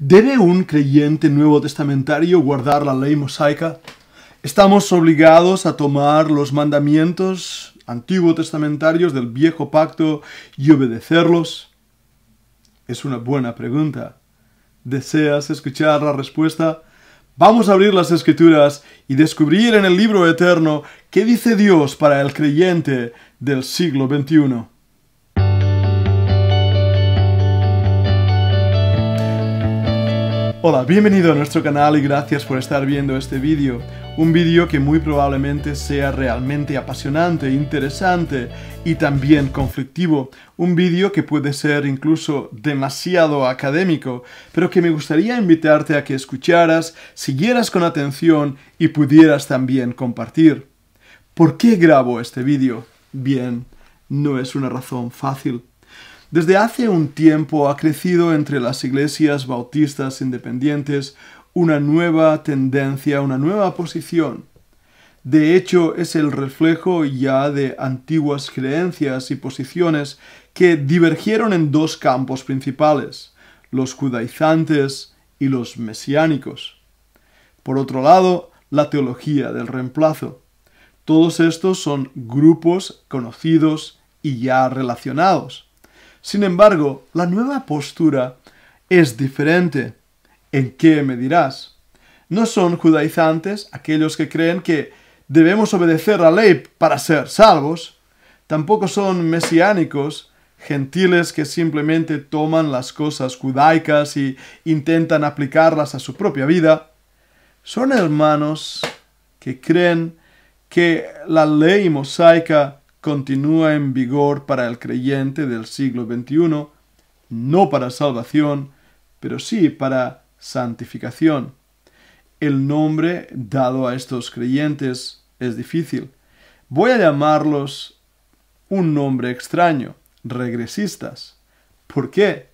¿Debe un creyente nuevo testamentario guardar la ley mosaica? ¿Estamos obligados a tomar los mandamientos antiguo testamentarios del viejo pacto y obedecerlos? Es una buena pregunta. ¿Deseas escuchar la respuesta? Vamos a abrir las escrituras y descubrir en el libro eterno qué dice Dios para el creyente del siglo XXI. Hola, bienvenido a nuestro canal y gracias por estar viendo este vídeo. Un vídeo que muy probablemente sea realmente apasionante, interesante y también conflictivo. Un vídeo que puede ser incluso demasiado académico, pero que me gustaría invitarte a que escucharas, siguieras con atención y pudieras también compartir. ¿Por qué grabo este vídeo? Bien, no es una razón fácil. Desde hace un tiempo ha crecido entre las iglesias bautistas independientes una nueva tendencia, una nueva posición. De hecho, es el reflejo ya de antiguas creencias y posiciones que divergieron en dos campos principales, los judaizantes y los mesiánicos. Por otro lado, la teología del reemplazo. Todos estos son grupos conocidos y ya relacionados. Sin embargo, la nueva postura es diferente. ¿En qué me dirás? No son judaizantes aquellos que creen que debemos obedecer la ley para ser salvos. Tampoco son mesiánicos, gentiles que simplemente toman las cosas judaicas y intentan aplicarlas a su propia vida. Son hermanos que creen que la ley mosaica continúa en vigor para el creyente del siglo XXI, no para salvación, pero sí para santificación. El nombre dado a estos creyentes es difícil. Voy a llamarlos un nombre extraño, regresistas. ¿Por qué?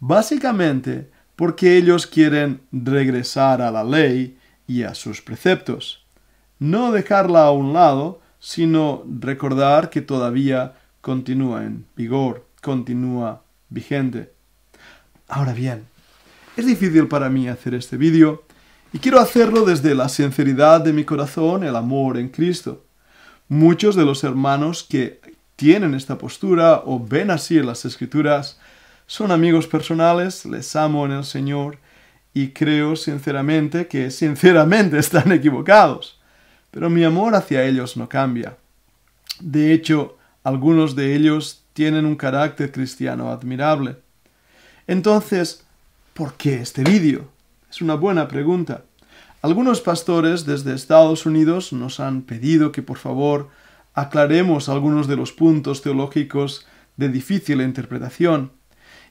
Básicamente porque ellos quieren regresar a la ley y a sus preceptos, no dejarla a un lado, sino recordar que todavía continúa en vigor, continúa vigente. Ahora bien, es difícil para mí hacer este vídeo y quiero hacerlo desde la sinceridad de mi corazón, el amor en Cristo. Muchos de los hermanos que tienen esta postura o ven así en las escrituras son amigos personales, les amo en el Señor y creo sinceramente que sinceramente están equivocados pero mi amor hacia ellos no cambia. De hecho, algunos de ellos tienen un carácter cristiano admirable. Entonces, ¿por qué este vídeo? Es una buena pregunta. Algunos pastores desde Estados Unidos nos han pedido que por favor aclaremos algunos de los puntos teológicos de difícil interpretación.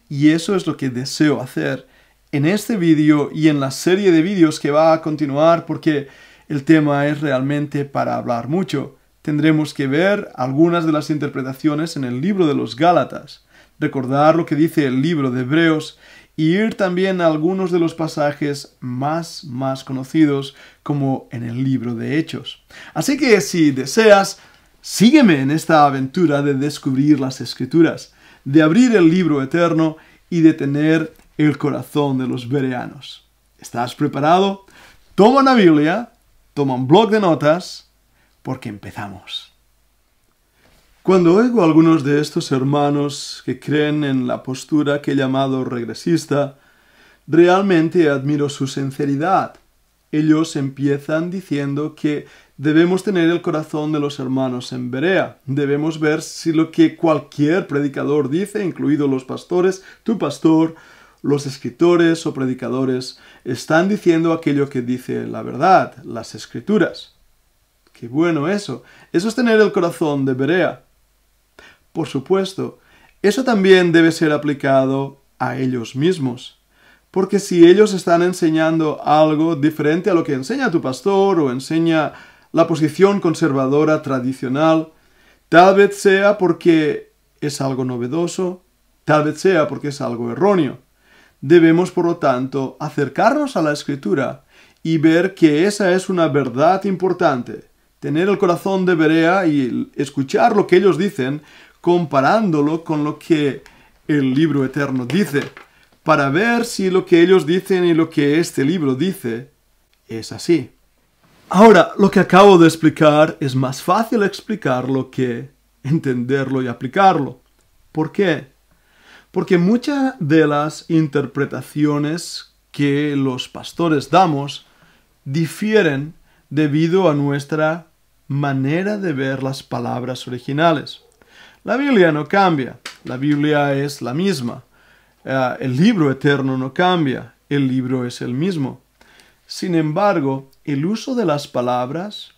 Y eso es lo que deseo hacer en este vídeo y en la serie de vídeos que va a continuar porque el tema es realmente para hablar mucho. Tendremos que ver algunas de las interpretaciones en el libro de los Gálatas, recordar lo que dice el libro de Hebreos y ir también a algunos de los pasajes más más conocidos como en el libro de Hechos. Así que si deseas, sígueme en esta aventura de descubrir las escrituras, de abrir el libro eterno y de tener el corazón de los bereanos. ¿Estás preparado? Toma una Biblia, Toma un blog de notas porque empezamos. Cuando oigo a algunos de estos hermanos que creen en la postura que he llamado regresista, realmente admiro su sinceridad. Ellos empiezan diciendo que debemos tener el corazón de los hermanos en Berea. Debemos ver si lo que cualquier predicador dice, incluidos los pastores, tu pastor, los escritores o predicadores están diciendo aquello que dice la verdad, las escrituras. Qué bueno eso. Eso es tener el corazón de Berea. Por supuesto, eso también debe ser aplicado a ellos mismos. Porque si ellos están enseñando algo diferente a lo que enseña tu pastor o enseña la posición conservadora tradicional, tal vez sea porque es algo novedoso, tal vez sea porque es algo erróneo. Debemos, por lo tanto, acercarnos a la escritura y ver que esa es una verdad importante. Tener el corazón de Berea y escuchar lo que ellos dicen comparándolo con lo que el libro eterno dice, para ver si lo que ellos dicen y lo que este libro dice es así. Ahora, lo que acabo de explicar es más fácil explicarlo que entenderlo y aplicarlo. ¿Por qué? Porque muchas de las interpretaciones que los pastores damos difieren debido a nuestra manera de ver las palabras originales. La Biblia no cambia, la Biblia es la misma. Eh, el libro eterno no cambia, el libro es el mismo. Sin embargo, el uso de las palabras,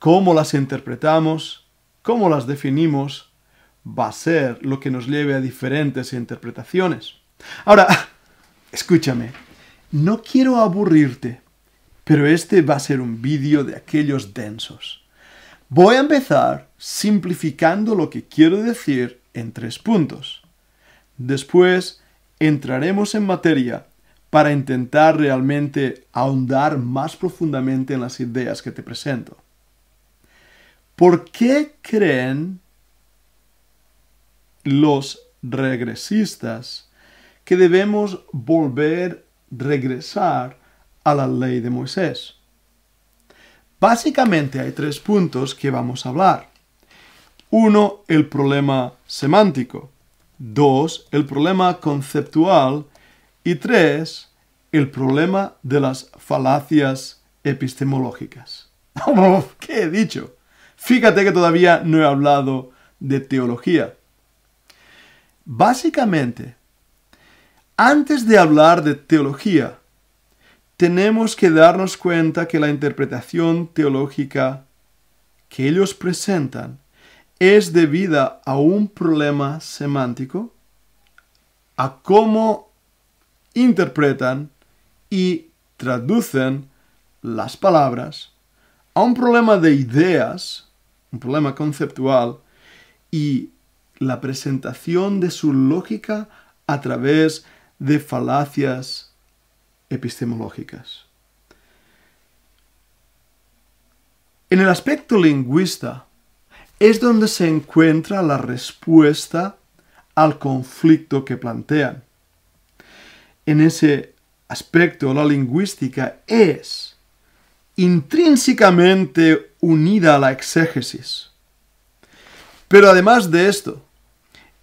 cómo las interpretamos, cómo las definimos, va a ser lo que nos lleve a diferentes interpretaciones. Ahora, escúchame, no quiero aburrirte, pero este va a ser un vídeo de aquellos densos. Voy a empezar simplificando lo que quiero decir en tres puntos. Después entraremos en materia para intentar realmente ahondar más profundamente en las ideas que te presento. ¿Por qué creen los regresistas que debemos volver, regresar a la ley de Moisés. Básicamente hay tres puntos que vamos a hablar. Uno, el problema semántico. Dos, el problema conceptual. Y tres, el problema de las falacias epistemológicas. ¿Qué he dicho? Fíjate que todavía no he hablado de teología. Básicamente, antes de hablar de teología, tenemos que darnos cuenta que la interpretación teológica que ellos presentan es debida a un problema semántico, a cómo interpretan y traducen las palabras, a un problema de ideas, un problema conceptual, y la presentación de su lógica a través de falacias epistemológicas. En el aspecto lingüista es donde se encuentra la respuesta al conflicto que plantean. En ese aspecto la lingüística es intrínsecamente unida a la exégesis pero además de esto,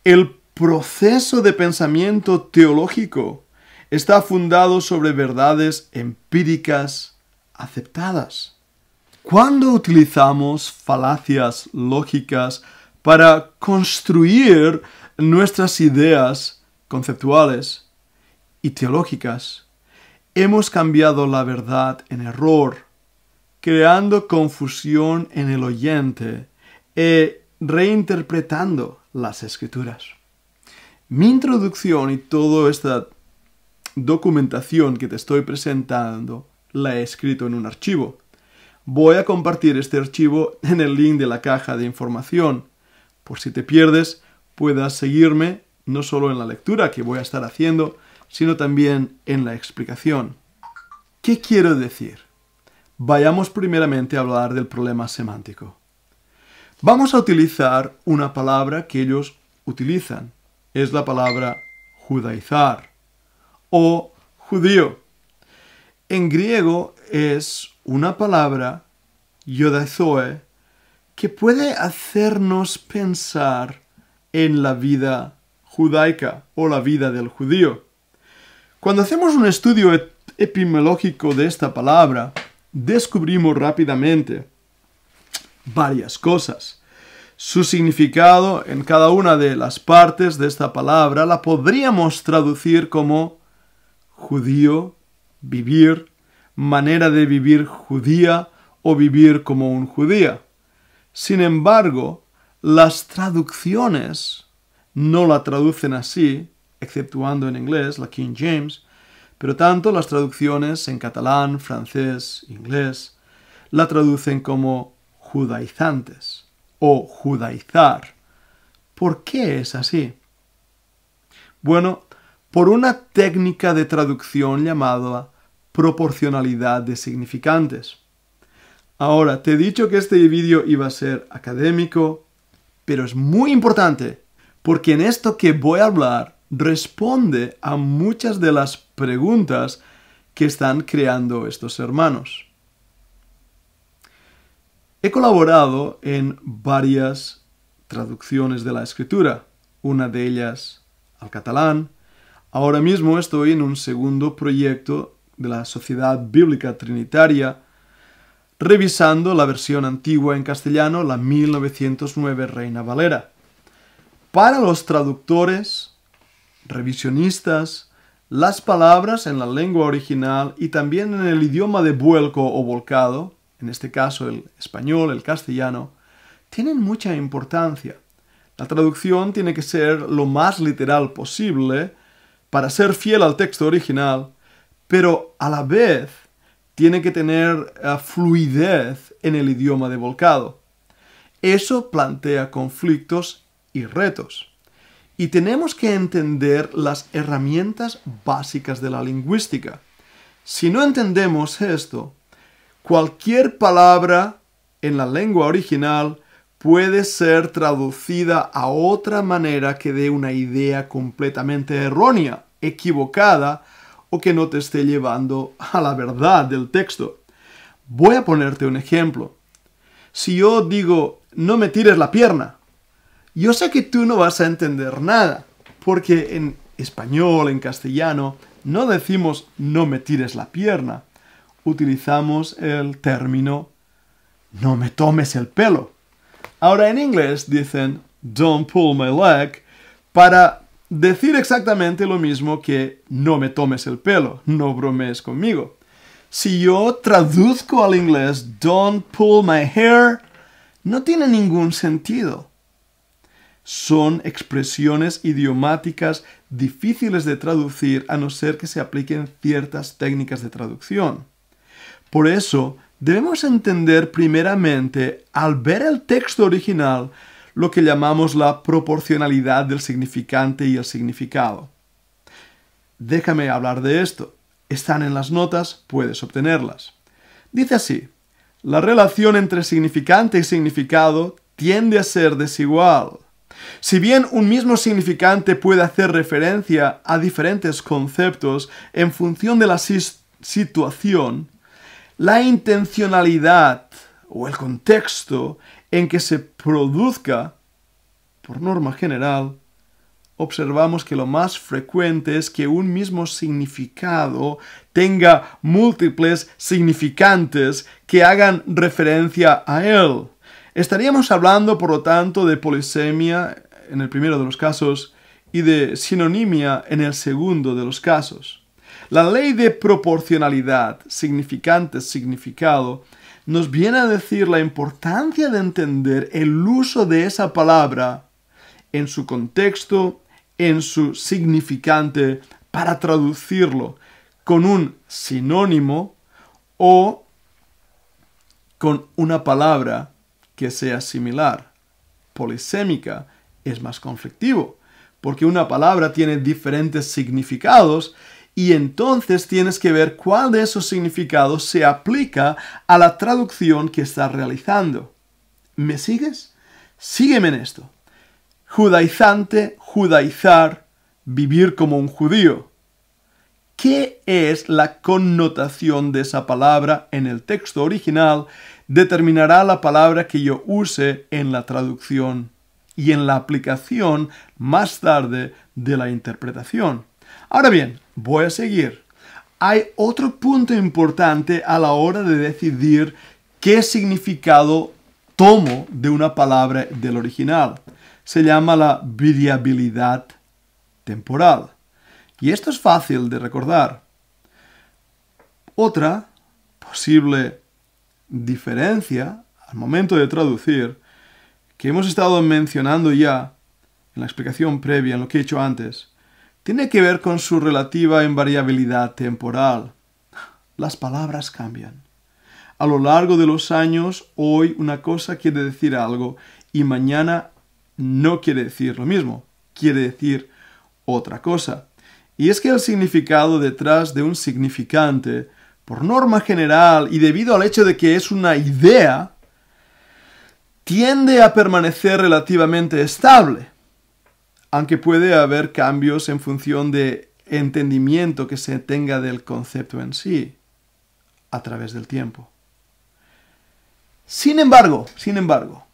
el proceso de pensamiento teológico está fundado sobre verdades empíricas aceptadas. Cuando utilizamos falacias lógicas para construir nuestras ideas conceptuales y teológicas, hemos cambiado la verdad en error, creando confusión en el oyente e reinterpretando las escrituras. Mi introducción y toda esta documentación que te estoy presentando la he escrito en un archivo. Voy a compartir este archivo en el link de la caja de información, por si te pierdes puedas seguirme no solo en la lectura que voy a estar haciendo, sino también en la explicación. ¿Qué quiero decir? Vayamos primeramente a hablar del problema semántico. Vamos a utilizar una palabra que ellos utilizan. Es la palabra judaizar o judío. En griego es una palabra, yodazoe, que puede hacernos pensar en la vida judaica o la vida del judío. Cuando hacemos un estudio etimológico de esta palabra, descubrimos rápidamente varias cosas. Su significado en cada una de las partes de esta palabra la podríamos traducir como judío, vivir, manera de vivir judía o vivir como un judía. Sin embargo, las traducciones no la traducen así, exceptuando en inglés, la King James, pero tanto las traducciones en catalán, francés, inglés, la traducen como judaizantes o judaizar. ¿Por qué es así? Bueno, por una técnica de traducción llamada proporcionalidad de significantes. Ahora, te he dicho que este vídeo iba a ser académico, pero es muy importante porque en esto que voy a hablar responde a muchas de las preguntas que están creando estos hermanos. He colaborado en varias traducciones de la escritura, una de ellas al catalán. Ahora mismo estoy en un segundo proyecto de la Sociedad Bíblica Trinitaria, revisando la versión antigua en castellano, la 1909 Reina Valera. Para los traductores, revisionistas, las palabras en la lengua original y también en el idioma de vuelco o volcado en este caso el español, el castellano, tienen mucha importancia. La traducción tiene que ser lo más literal posible para ser fiel al texto original, pero a la vez tiene que tener eh, fluidez en el idioma de volcado. Eso plantea conflictos y retos. Y tenemos que entender las herramientas básicas de la lingüística. Si no entendemos esto, Cualquier palabra en la lengua original puede ser traducida a otra manera que dé una idea completamente errónea, equivocada o que no te esté llevando a la verdad del texto. Voy a ponerte un ejemplo. Si yo digo, no me tires la pierna, yo sé que tú no vas a entender nada, porque en español, en castellano, no decimos no me tires la pierna, utilizamos el término no me tomes el pelo. Ahora en inglés dicen don't pull my leg para decir exactamente lo mismo que no me tomes el pelo, no bromees conmigo. Si yo traduzco al inglés don't pull my hair, no tiene ningún sentido. Son expresiones idiomáticas difíciles de traducir a no ser que se apliquen ciertas técnicas de traducción. Por eso, debemos entender primeramente, al ver el texto original, lo que llamamos la proporcionalidad del significante y el significado. Déjame hablar de esto. Están en las notas, puedes obtenerlas. Dice así, la relación entre significante y significado tiende a ser desigual. Si bien un mismo significante puede hacer referencia a diferentes conceptos en función de la situación, la intencionalidad o el contexto en que se produzca, por norma general, observamos que lo más frecuente es que un mismo significado tenga múltiples significantes que hagan referencia a él. Estaríamos hablando, por lo tanto, de polisemia en el primero de los casos y de sinonimia en el segundo de los casos. La ley de proporcionalidad, significante, significado, nos viene a decir la importancia de entender el uso de esa palabra en su contexto, en su significante, para traducirlo con un sinónimo o con una palabra que sea similar. Polisémica es más conflictivo, porque una palabra tiene diferentes significados y entonces tienes que ver cuál de esos significados se aplica a la traducción que estás realizando. ¿Me sigues? Sígueme en esto. Judaizante, judaizar, vivir como un judío. ¿Qué es la connotación de esa palabra en el texto original? Determinará la palabra que yo use en la traducción y en la aplicación más tarde de la interpretación. Ahora bien, voy a seguir. Hay otro punto importante a la hora de decidir qué significado tomo de una palabra del original. Se llama la variabilidad temporal. Y esto es fácil de recordar. Otra posible diferencia al momento de traducir que hemos estado mencionando ya en la explicación previa, en lo que he hecho antes, tiene que ver con su relativa invariabilidad temporal. Las palabras cambian. A lo largo de los años, hoy una cosa quiere decir algo y mañana no quiere decir lo mismo, quiere decir otra cosa. Y es que el significado detrás de un significante, por norma general y debido al hecho de que es una idea, tiende a permanecer relativamente estable aunque puede haber cambios en función de entendimiento que se tenga del concepto en sí a través del tiempo. Sin embargo, sin embargo,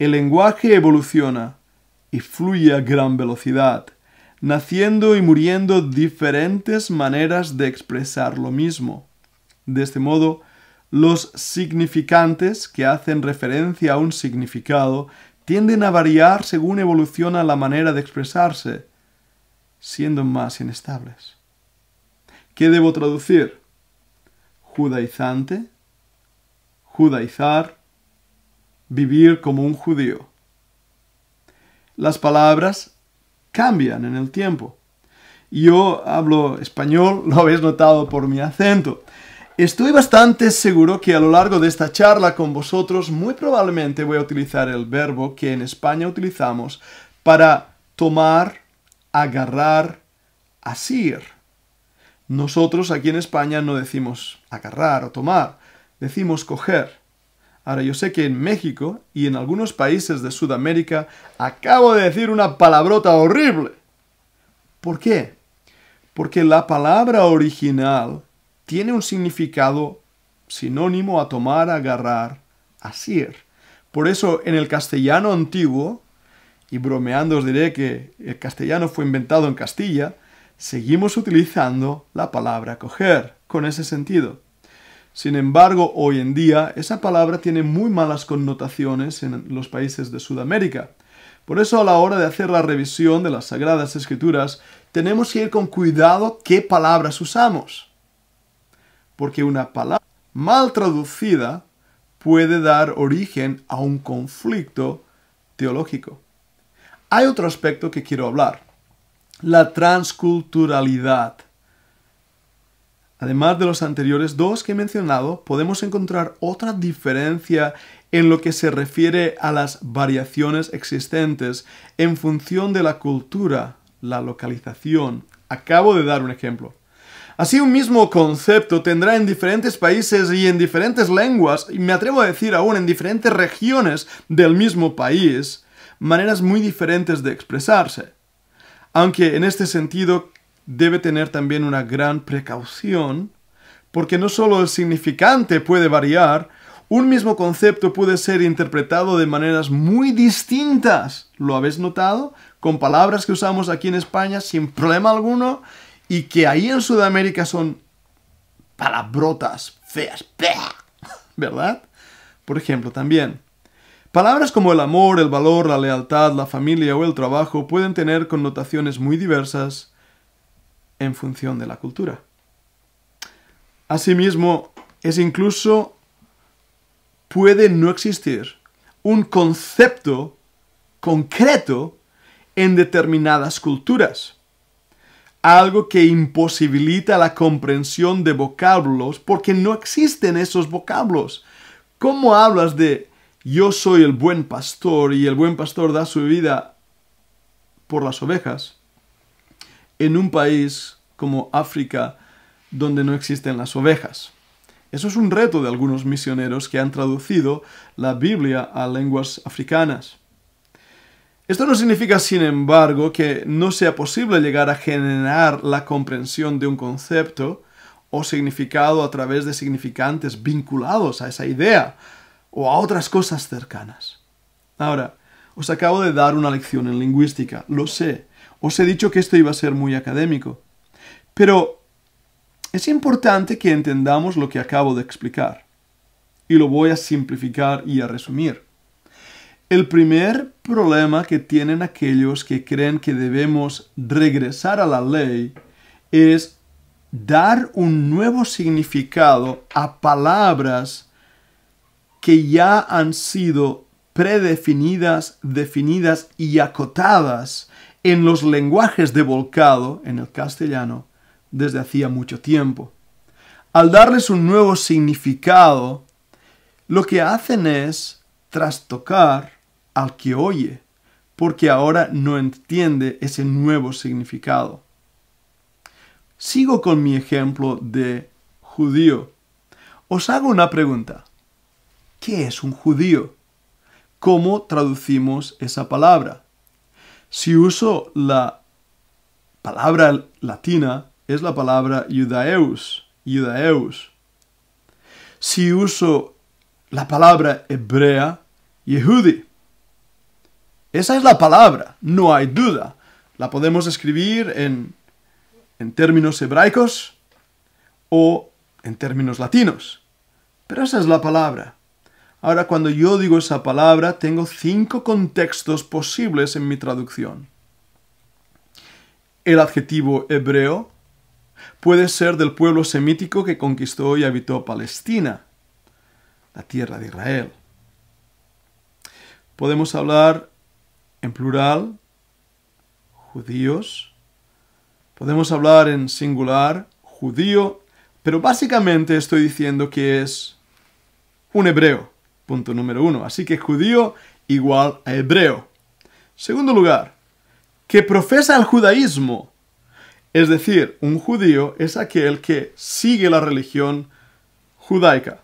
el lenguaje evoluciona y fluye a gran velocidad, naciendo y muriendo diferentes maneras de expresar lo mismo. De este modo, los significantes que hacen referencia a un significado tienden a variar según evoluciona la manera de expresarse, siendo más inestables. ¿Qué debo traducir? Judaizante, judaizar, vivir como un judío. Las palabras cambian en el tiempo. Yo hablo español, lo habéis notado por mi acento. Estoy bastante seguro que a lo largo de esta charla con vosotros muy probablemente voy a utilizar el verbo que en España utilizamos para tomar, agarrar, asir. Nosotros aquí en España no decimos agarrar o tomar, decimos coger. Ahora yo sé que en México y en algunos países de Sudamérica acabo de decir una palabrota horrible. ¿Por qué? Porque la palabra original tiene un significado sinónimo a tomar, agarrar, asir. Por eso en el castellano antiguo, y bromeando os diré que el castellano fue inventado en Castilla, seguimos utilizando la palabra coger con ese sentido. Sin embargo, hoy en día esa palabra tiene muy malas connotaciones en los países de Sudamérica. Por eso a la hora de hacer la revisión de las Sagradas Escrituras, tenemos que ir con cuidado qué palabras usamos porque una palabra mal traducida puede dar origen a un conflicto teológico. Hay otro aspecto que quiero hablar, la transculturalidad. Además de los anteriores dos que he mencionado, podemos encontrar otra diferencia en lo que se refiere a las variaciones existentes en función de la cultura, la localización. Acabo de dar un ejemplo. Así un mismo concepto tendrá en diferentes países y en diferentes lenguas, y me atrevo a decir aún en diferentes regiones del mismo país, maneras muy diferentes de expresarse. Aunque en este sentido debe tener también una gran precaución, porque no solo el significante puede variar, un mismo concepto puede ser interpretado de maneras muy distintas. ¿Lo habéis notado? Con palabras que usamos aquí en España sin problema alguno y que ahí en Sudamérica son palabrotas feas, ¿verdad? Por ejemplo, también. Palabras como el amor, el valor, la lealtad, la familia o el trabajo pueden tener connotaciones muy diversas en función de la cultura. Asimismo, es incluso puede no existir un concepto concreto en determinadas culturas algo que imposibilita la comprensión de vocablos porque no existen esos vocablos. ¿Cómo hablas de yo soy el buen pastor y el buen pastor da su vida por las ovejas en un país como África donde no existen las ovejas? Eso es un reto de algunos misioneros que han traducido la Biblia a lenguas africanas. Esto no significa, sin embargo, que no sea posible llegar a generar la comprensión de un concepto o significado a través de significantes vinculados a esa idea o a otras cosas cercanas. Ahora, os acabo de dar una lección en lingüística, lo sé. Os he dicho que esto iba a ser muy académico. Pero es importante que entendamos lo que acabo de explicar. Y lo voy a simplificar y a resumir. El primer problema que tienen aquellos que creen que debemos regresar a la ley es dar un nuevo significado a palabras que ya han sido predefinidas, definidas y acotadas en los lenguajes de volcado, en el castellano, desde hacía mucho tiempo. Al darles un nuevo significado, lo que hacen es trastocar al que oye, porque ahora no entiende ese nuevo significado. Sigo con mi ejemplo de judío. Os hago una pregunta. ¿Qué es un judío? ¿Cómo traducimos esa palabra? Si uso la palabra latina, es la palabra judaeus, judaeus. Si uso la palabra hebrea, yehudi. Esa es la palabra, no hay duda. La podemos escribir en, en términos hebraicos o en términos latinos. Pero esa es la palabra. Ahora, cuando yo digo esa palabra, tengo cinco contextos posibles en mi traducción. El adjetivo hebreo puede ser del pueblo semítico que conquistó y habitó Palestina, la tierra de Israel. Podemos hablar en plural, judíos. Podemos hablar en singular, judío, pero básicamente estoy diciendo que es un hebreo, punto número uno. Así que judío igual a hebreo. Segundo lugar, que profesa el judaísmo. Es decir, un judío es aquel que sigue la religión judaica.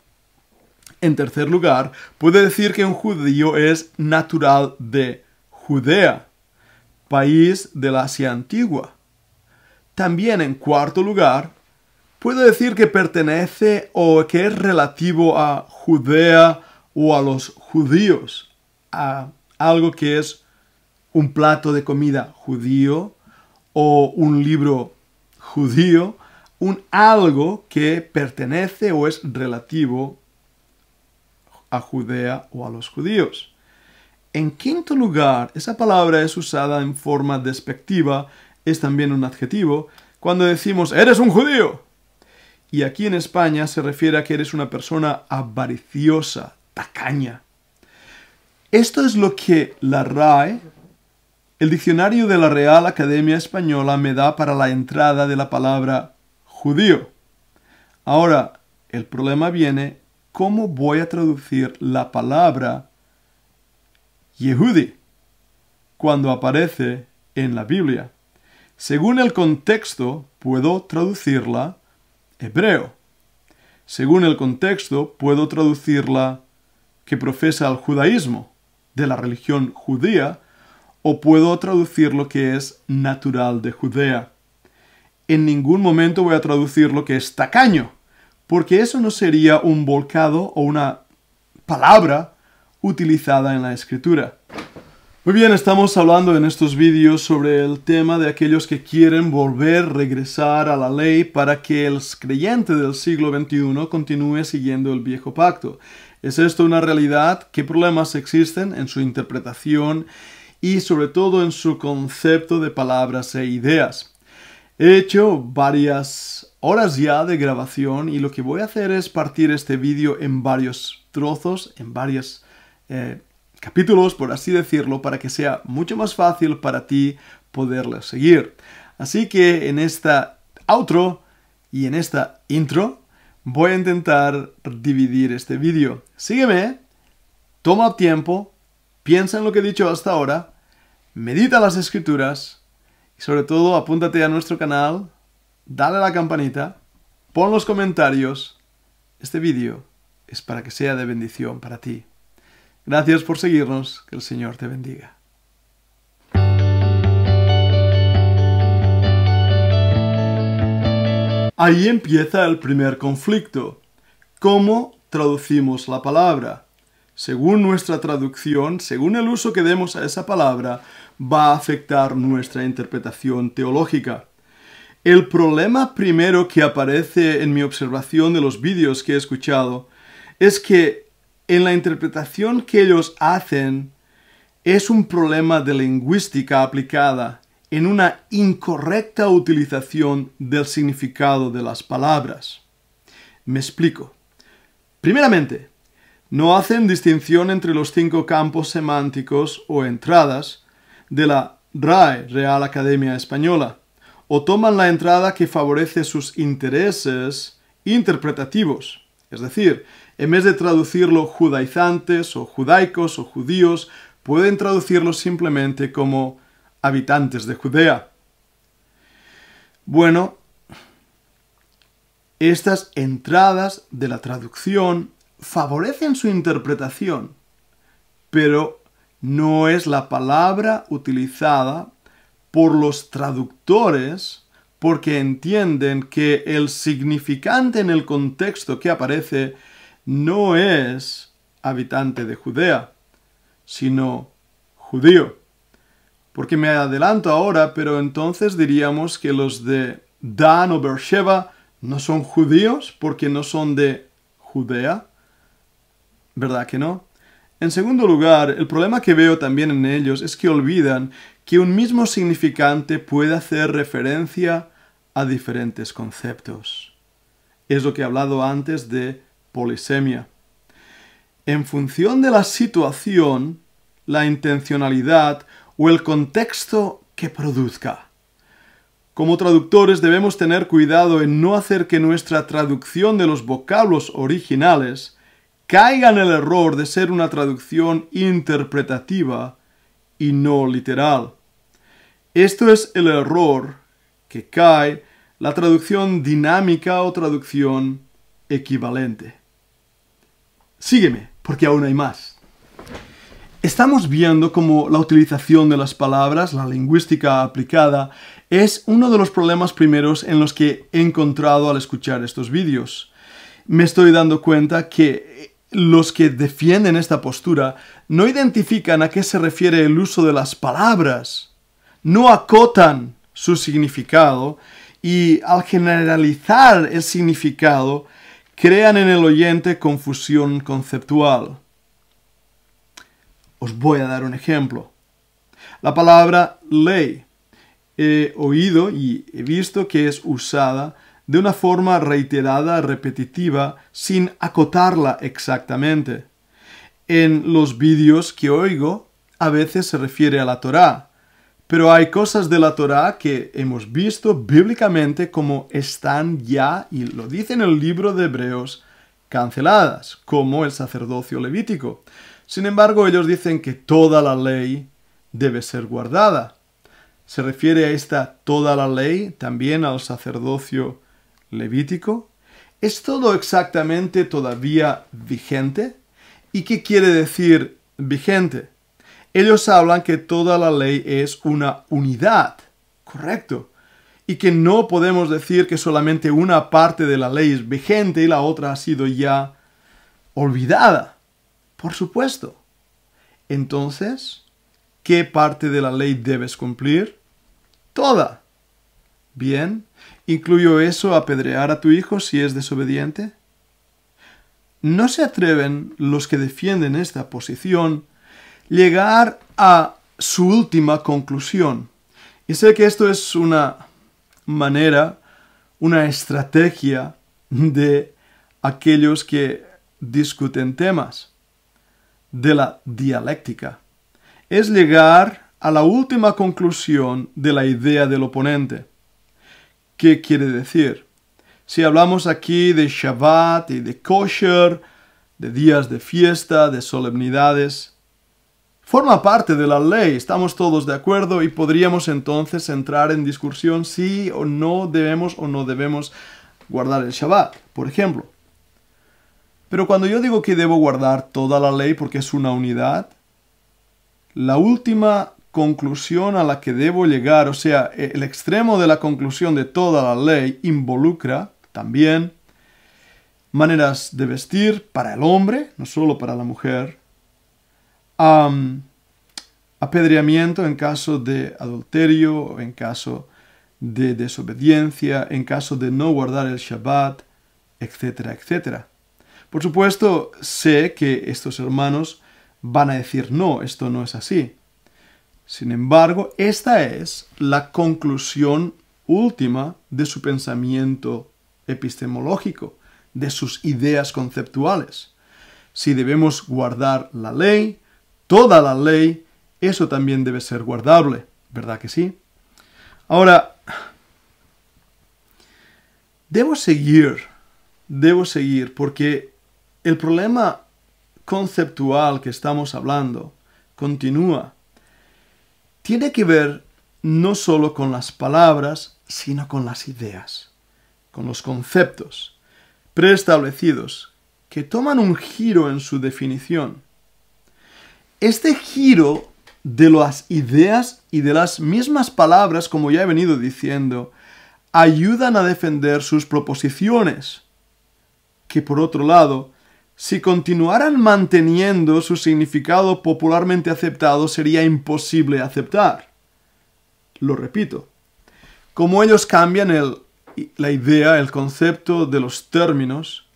En tercer lugar, puede decir que un judío es natural de Judea, país de la Asia antigua. También en cuarto lugar, puedo decir que pertenece o que es relativo a Judea o a los judíos, a algo que es un plato de comida judío o un libro judío, un algo que pertenece o es relativo a Judea o a los judíos. En quinto lugar, esa palabra es usada en forma despectiva, es también un adjetivo, cuando decimos eres un judío. Y aquí en España se refiere a que eres una persona avariciosa, tacaña. Esto es lo que la RAE, el diccionario de la Real Academia Española, me da para la entrada de la palabra judío. Ahora, el problema viene, ¿cómo voy a traducir la palabra Yehudi cuando aparece en la Biblia. Según el contexto, puedo traducirla hebreo. Según el contexto, puedo traducirla que profesa el judaísmo, de la religión judía, o puedo traducir lo que es natural de Judea. En ningún momento voy a traducir lo que es tacaño, porque eso no sería un volcado o una palabra utilizada en la escritura. Muy bien, estamos hablando en estos vídeos sobre el tema de aquellos que quieren volver, regresar a la ley para que el creyente del siglo XXI continúe siguiendo el viejo pacto. ¿Es esto una realidad? ¿Qué problemas existen en su interpretación y sobre todo en su concepto de palabras e ideas? He hecho varias horas ya de grabación y lo que voy a hacer es partir este vídeo en varios trozos, en varias eh, capítulos, por así decirlo, para que sea mucho más fácil para ti poderlos seguir. Así que en esta outro y en esta intro voy a intentar dividir este vídeo. Sígueme, toma tiempo, piensa en lo que he dicho hasta ahora, medita las escrituras y sobre todo apúntate a nuestro canal, dale a la campanita, pon los comentarios. Este vídeo es para que sea de bendición para ti. Gracias por seguirnos. Que el Señor te bendiga. Ahí empieza el primer conflicto. ¿Cómo traducimos la palabra? Según nuestra traducción, según el uso que demos a esa palabra, va a afectar nuestra interpretación teológica. El problema primero que aparece en mi observación de los vídeos que he escuchado es que en la interpretación que ellos hacen es un problema de lingüística aplicada en una incorrecta utilización del significado de las palabras. Me explico. Primeramente, no hacen distinción entre los cinco campos semánticos o entradas de la RAE, Real Academia Española, o toman la entrada que favorece sus intereses interpretativos, es decir, en vez de traducirlo judaizantes o judaicos o judíos, pueden traducirlo simplemente como habitantes de Judea. Bueno, estas entradas de la traducción favorecen su interpretación, pero no es la palabra utilizada por los traductores porque entienden que el significante en el contexto que aparece no es habitante de Judea, sino judío. Porque me adelanto ahora, pero entonces diríamos que los de Dan o Beersheba no son judíos porque no son de Judea. ¿Verdad que no? En segundo lugar, el problema que veo también en ellos es que olvidan que un mismo significante puede hacer referencia a diferentes conceptos. Es lo que he hablado antes de polisemia. En función de la situación, la intencionalidad o el contexto que produzca. Como traductores debemos tener cuidado en no hacer que nuestra traducción de los vocablos originales caiga en el error de ser una traducción interpretativa y no literal. Esto es el error que cae la traducción dinámica o traducción equivalente. Sígueme, porque aún hay más. Estamos viendo cómo la utilización de las palabras, la lingüística aplicada, es uno de los problemas primeros en los que he encontrado al escuchar estos vídeos. Me estoy dando cuenta que los que defienden esta postura no identifican a qué se refiere el uso de las palabras, no acotan su significado y al generalizar el significado crean en el oyente confusión conceptual. Os voy a dar un ejemplo. La palabra ley he oído y he visto que es usada de una forma reiterada, repetitiva, sin acotarla exactamente. En los vídeos que oigo, a veces se refiere a la Torá, pero hay cosas de la Torá que hemos visto bíblicamente como están ya, y lo dice en el libro de Hebreos, canceladas, como el sacerdocio levítico. Sin embargo, ellos dicen que toda la ley debe ser guardada. Se refiere a esta toda la ley también al sacerdocio levítico. ¿Es todo exactamente todavía vigente? ¿Y qué quiere decir vigente? Ellos hablan que toda la ley es una unidad, correcto, y que no podemos decir que solamente una parte de la ley es vigente y la otra ha sido ya olvidada, por supuesto. Entonces, ¿qué parte de la ley debes cumplir? Toda. Bien, ¿incluyo eso apedrear a tu hijo si es desobediente? No se atreven los que defienden esta posición llegar a su última conclusión. Y sé que esto es una manera, una estrategia de aquellos que discuten temas de la dialéctica. Es llegar a la última conclusión de la idea del oponente. ¿Qué quiere decir? Si hablamos aquí de Shabbat y de kosher, de días de fiesta, de solemnidades, Forma parte de la ley, estamos todos de acuerdo y podríamos entonces entrar en discusión si o no debemos o no debemos guardar el Shabbat, por ejemplo. Pero cuando yo digo que debo guardar toda la ley porque es una unidad, la última conclusión a la que debo llegar, o sea, el extremo de la conclusión de toda la ley involucra también maneras de vestir para el hombre, no solo para la mujer, apedreamiento en caso de adulterio, en caso de desobediencia, en caso de no guardar el Shabbat, etcétera, etcétera. Por supuesto, sé que estos hermanos van a decir, no, esto no es así. Sin embargo, esta es la conclusión última de su pensamiento epistemológico, de sus ideas conceptuales. Si debemos guardar la ley, toda la ley, eso también debe ser guardable, ¿verdad que sí? Ahora, debo seguir, debo seguir, porque el problema conceptual que estamos hablando continúa. Tiene que ver no solo con las palabras, sino con las ideas, con los conceptos preestablecidos, que toman un giro en su definición este giro de las ideas y de las mismas palabras, como ya he venido diciendo, ayudan a defender sus proposiciones, que por otro lado, si continuaran manteniendo su significado popularmente aceptado, sería imposible aceptar. Lo repito, como ellos cambian la idea, el concepto de los términos,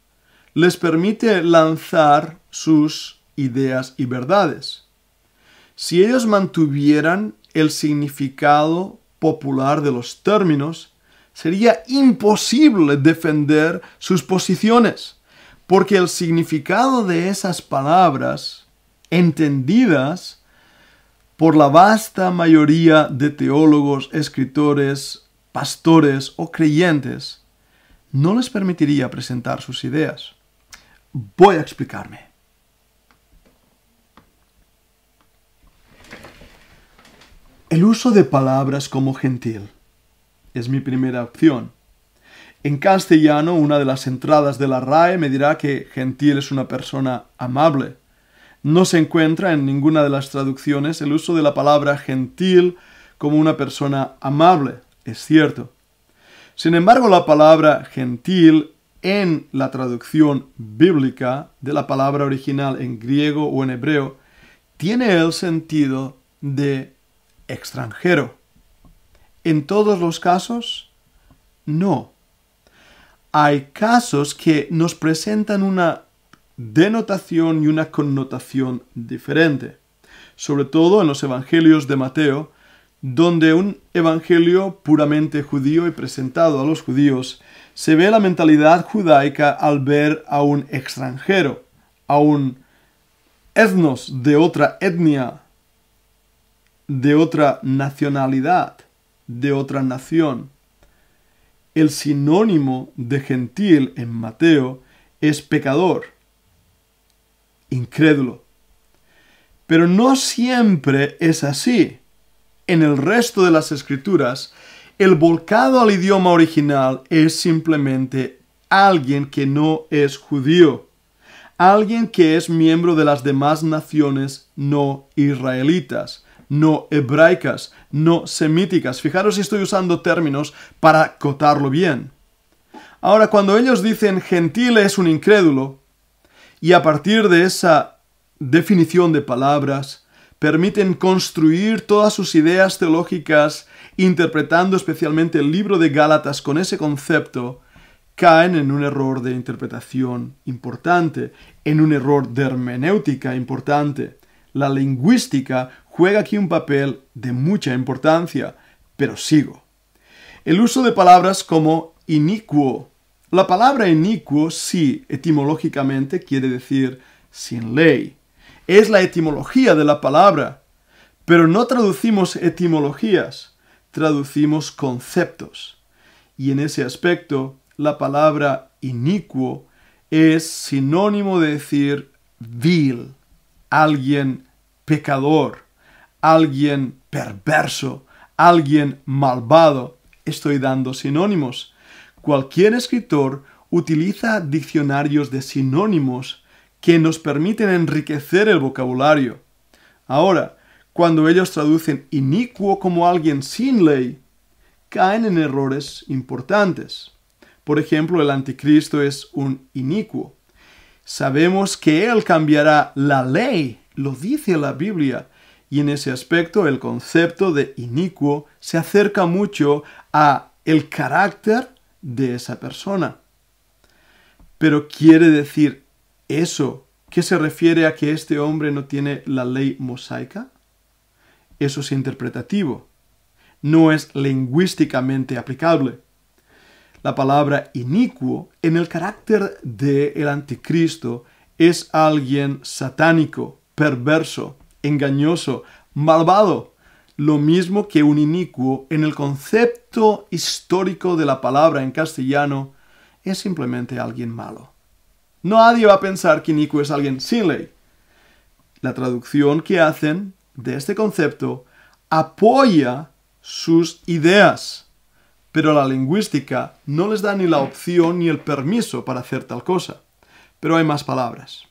les permite lanzar sus ideas y verdades. Si ellos mantuvieran el significado popular de los términos, sería imposible defender sus posiciones, porque el significado de esas palabras, entendidas por la vasta mayoría de teólogos, escritores, pastores o creyentes, no les permitiría presentar sus ideas. Voy a explicarme. El uso de palabras como gentil es mi primera opción. En castellano, una de las entradas de la RAE me dirá que gentil es una persona amable. No se encuentra en ninguna de las traducciones el uso de la palabra gentil como una persona amable, es cierto. Sin embargo, la palabra gentil en la traducción bíblica de la palabra original en griego o en hebreo tiene el sentido de extranjero. En todos los casos, no. Hay casos que nos presentan una denotación y una connotación diferente, sobre todo en los evangelios de Mateo, donde un evangelio puramente judío y presentado a los judíos, se ve la mentalidad judaica al ver a un extranjero, a un etnos de otra etnia de otra nacionalidad, de otra nación. El sinónimo de gentil en Mateo es pecador, incrédulo. Pero no siempre es así. En el resto de las escrituras, el volcado al idioma original es simplemente alguien que no es judío, alguien que es miembro de las demás naciones no israelitas, no hebraicas, no semíticas. Fijaros si estoy usando términos para cotarlo bien. Ahora, cuando ellos dicen gentil es un incrédulo, y a partir de esa definición de palabras, permiten construir todas sus ideas teológicas, interpretando especialmente el libro de Gálatas con ese concepto, caen en un error de interpretación importante, en un error de hermenéutica importante. La lingüística juega aquí un papel de mucha importancia, pero sigo. El uso de palabras como inicuo. La palabra inicuo sí, etimológicamente quiere decir sin ley. Es la etimología de la palabra, pero no traducimos etimologías, traducimos conceptos. Y en ese aspecto, la palabra inicuo es sinónimo de decir vil, alguien pecador alguien perverso, alguien malvado. Estoy dando sinónimos. Cualquier escritor utiliza diccionarios de sinónimos que nos permiten enriquecer el vocabulario. Ahora, cuando ellos traducen inicuo como alguien sin ley, caen en errores importantes. Por ejemplo, el anticristo es un inicuo. Sabemos que él cambiará la ley, lo dice la Biblia, y en ese aspecto el concepto de inicuo se acerca mucho a el carácter de esa persona. Pero quiere decir eso que se refiere a que este hombre no tiene la ley mosaica. Eso es interpretativo. No es lingüísticamente aplicable. La palabra inicuo en el carácter del el anticristo es alguien satánico, perverso, engañoso, malvado, lo mismo que un inicuo en el concepto histórico de la palabra en castellano es simplemente alguien malo. Nadie va a pensar que inicuo es alguien sin ley. La traducción que hacen de este concepto apoya sus ideas, pero la lingüística no les da ni la opción ni el permiso para hacer tal cosa. Pero hay más palabras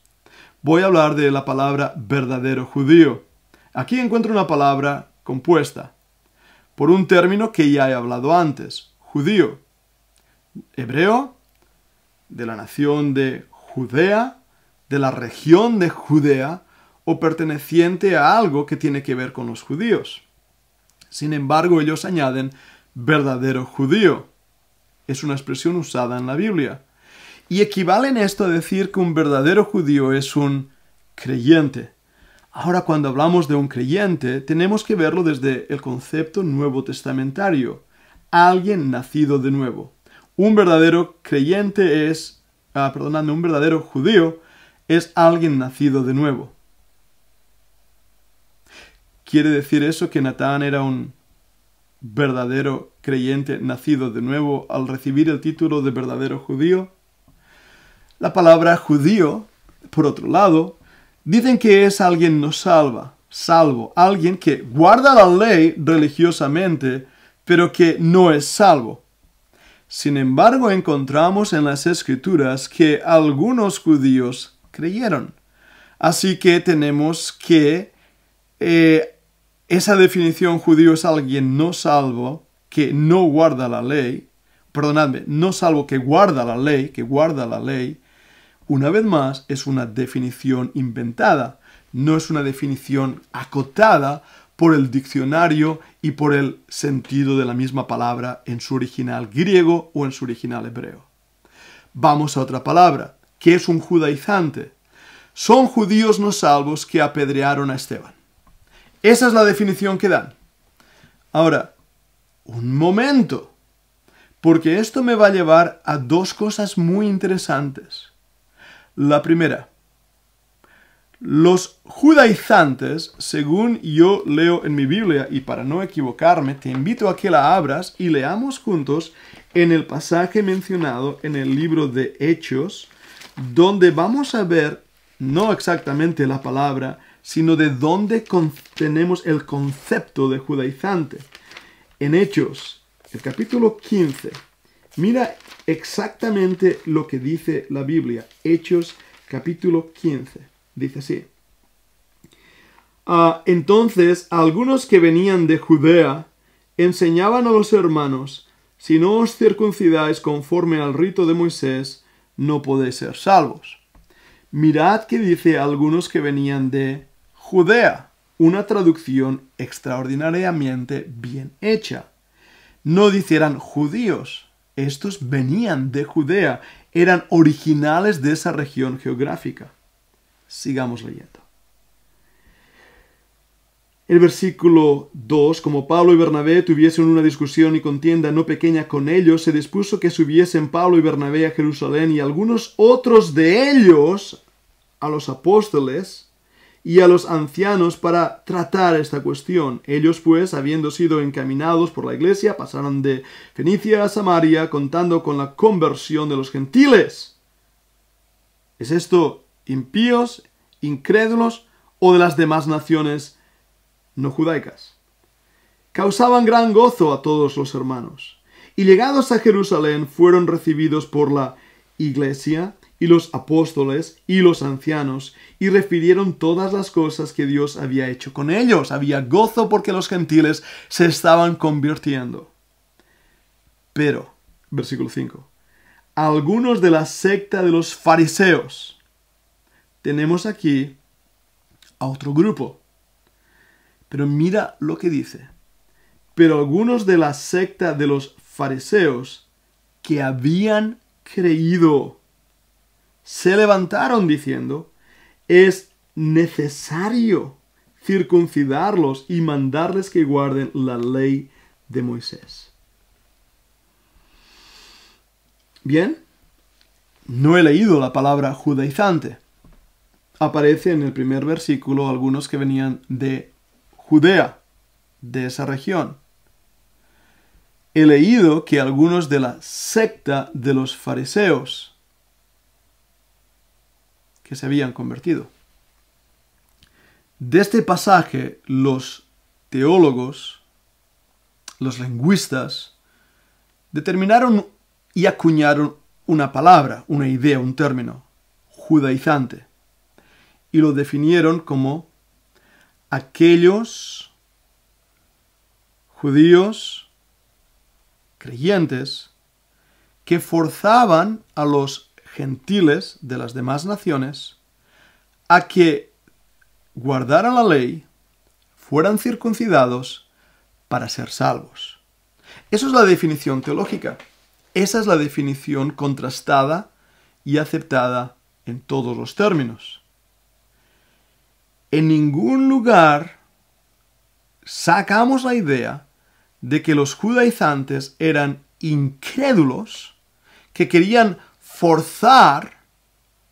voy a hablar de la palabra verdadero judío. Aquí encuentro una palabra compuesta por un término que ya he hablado antes, judío, hebreo, de la nación de Judea, de la región de Judea, o perteneciente a algo que tiene que ver con los judíos. Sin embargo, ellos añaden verdadero judío. Es una expresión usada en la Biblia y equivalen esto a decir que un verdadero judío es un creyente. Ahora cuando hablamos de un creyente tenemos que verlo desde el concepto nuevo testamentario, alguien nacido de nuevo. Un verdadero creyente es, ah, perdonadme, un verdadero judío es alguien nacido de nuevo. ¿Quiere decir eso que Natán era un verdadero creyente nacido de nuevo al recibir el título de verdadero judío? La palabra judío, por otro lado, dicen que es alguien no salva, salvo, alguien que guarda la ley religiosamente, pero que no es salvo. Sin embargo, encontramos en las escrituras que algunos judíos creyeron. Así que tenemos que eh, esa definición judío es alguien no salvo, que no guarda la ley, perdonadme, no salvo que guarda la ley, que guarda la ley, una vez más, es una definición inventada, no es una definición acotada por el diccionario y por el sentido de la misma palabra en su original griego o en su original hebreo. Vamos a otra palabra, que es un judaizante. Son judíos no salvos que apedrearon a Esteban. Esa es la definición que dan. Ahora, un momento, porque esto me va a llevar a dos cosas muy interesantes. La primera. Los judaizantes, según yo leo en mi Biblia, y para no equivocarme, te invito a que la abras y leamos juntos en el pasaje mencionado en el libro de Hechos, donde vamos a ver no exactamente la palabra, sino de dónde tenemos el concepto de judaizante. En Hechos, el capítulo 15, mira exactamente lo que dice la Biblia. Hechos capítulo 15. Dice así. Ah, entonces algunos que venían de Judea enseñaban a los hermanos, si no os circuncidáis conforme al rito de Moisés, no podéis ser salvos. Mirad que dice algunos que venían de Judea, una traducción extraordinariamente bien hecha. No dijeran judíos, estos venían de Judea, eran originales de esa región geográfica. Sigamos leyendo. El versículo 2, como Pablo y Bernabé tuviesen una discusión y contienda no pequeña con ellos, se dispuso que subiesen Pablo y Bernabé a Jerusalén y algunos otros de ellos a los apóstoles, y a los ancianos para tratar esta cuestión. Ellos, pues, habiendo sido encaminados por la iglesia, pasaron de Fenicia a Samaria contando con la conversión de los gentiles. ¿Es esto impíos, incrédulos o de las demás naciones no judaicas? Causaban gran gozo a todos los hermanos, y llegados a Jerusalén fueron recibidos por la iglesia y los apóstoles y los ancianos, y refirieron todas las cosas que Dios había hecho con ellos. Había gozo porque los gentiles se estaban convirtiendo. Pero, versículo 5, algunos de la secta de los fariseos. Tenemos aquí a otro grupo. Pero mira lo que dice. Pero algunos de la secta de los fariseos que habían creído se levantaron diciendo, es necesario circuncidarlos y mandarles que guarden la ley de Moisés. Bien, no he leído la palabra judaizante. Aparece en el primer versículo algunos que venían de Judea, de esa región. He leído que algunos de la secta de los fariseos, que se habían convertido. De este pasaje, los teólogos, los lingüistas, determinaron y acuñaron una palabra, una idea, un término, judaizante, y lo definieron como aquellos judíos creyentes que forzaban a los gentiles de las demás naciones a que guardaran la ley, fueran circuncidados para ser salvos. Esa es la definición teológica. Esa es la definición contrastada y aceptada en todos los términos. En ningún lugar sacamos la idea de que los judaizantes eran incrédulos que querían forzar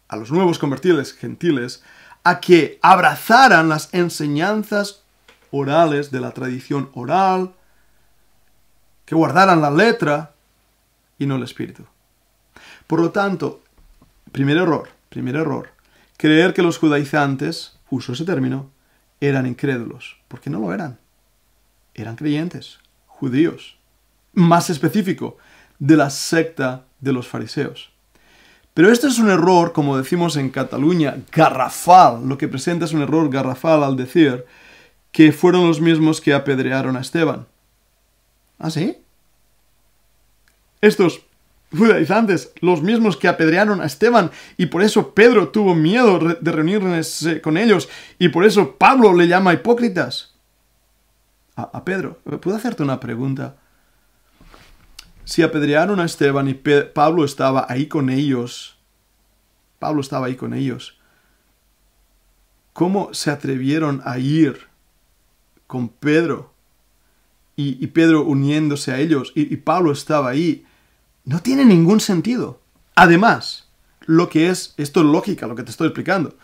a los nuevos convertibles gentiles a que abrazaran las enseñanzas orales de la tradición oral, que guardaran la letra y no el espíritu. Por lo tanto, primer error, primer error, creer que los judaizantes, uso ese término, eran incrédulos, porque no lo eran. Eran creyentes, judíos, más específico, de la secta de los fariseos. Pero esto es un error, como decimos en Cataluña, garrafal. Lo que presenta es un error garrafal al decir que fueron los mismos que apedrearon a Esteban. ¿Ah, sí? Estos judaizantes, los mismos que apedrearon a Esteban, y por eso Pedro tuvo miedo de reunirse con ellos, y por eso Pablo le llama hipócritas. A, a Pedro, ¿puedo hacerte una pregunta? Si apedrearon a Esteban y Pablo estaba ahí con ellos, Pablo estaba ahí con ellos, ¿cómo se atrevieron a ir con Pedro? Y, Pedro uniéndose a ellos y, y Pablo estaba ahí. No tiene ningún sentido. Además, lo que es, esto es lógica, lo que te estoy explicando.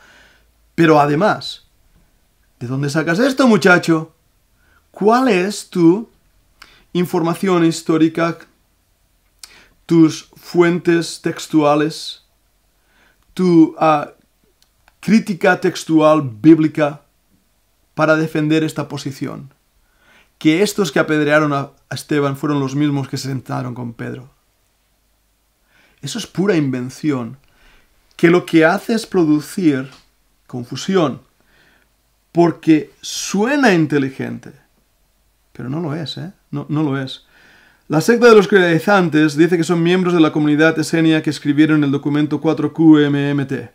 Pero además, ¿de dónde sacas esto, muchacho? ¿Cuál es tu información histórica tus fuentes textuales, tu ah, crítica textual bíblica para defender esta posición. Que estos que apedrearon a Esteban fueron los mismos que se sentaron con Pedro. Eso es pura invención, que lo que hace es producir confusión, porque suena inteligente, pero no lo es, ¿eh? no lo es. La secta de los judaizantes dice que son miembros de la comunidad esenia que escribieron el documento 4QMMT.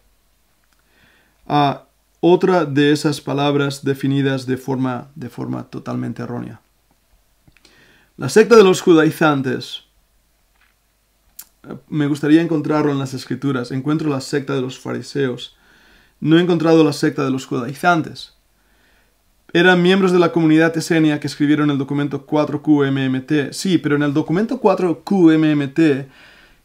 a otra de esas palabras definidas de forma, de forma totalmente errónea. La secta de los judaizantes. Eh, me gustaría encontrarlo en las escrituras. Encuentro la secta de los fariseos. No he encontrado la secta de los judaizantes eran miembros de la comunidad esenia que escribieron el documento 4QMMT. Sí, pero en el documento 4QMMT,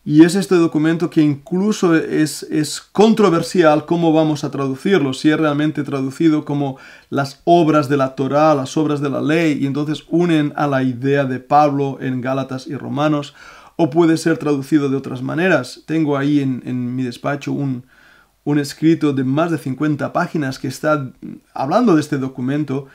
y es este documento que incluso es, es controversial cómo vamos a traducirlo, si es realmente traducido como las obras de la Torá, las obras de la ley, y entonces unen a la idea de Pablo en Gálatas y Romanos, o puede ser traducido de otras maneras. Tengo ahí en mi despacho un, un escrito de más de 50 páginas que está hablando de este documento.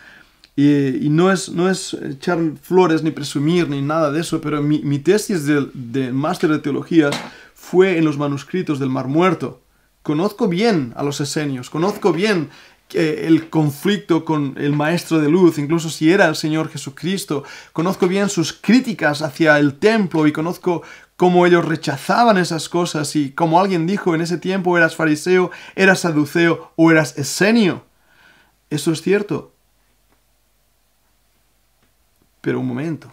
Y, no, es, no es echar flores ni presumir ni nada de eso, pero mi, tesis de, de máster de teologías fue en los manuscritos del Mar Muerto. Conozco bien a los esenios, conozco bien eh, el conflicto con el maestro de luz, incluso si era el Señor Jesucristo. Conozco bien sus críticas hacia el templo y conozco cómo ellos rechazaban esas cosas y como alguien dijo en ese tiempo eras fariseo, eras saduceo o eras esenio. Eso es cierto. Pero un momento.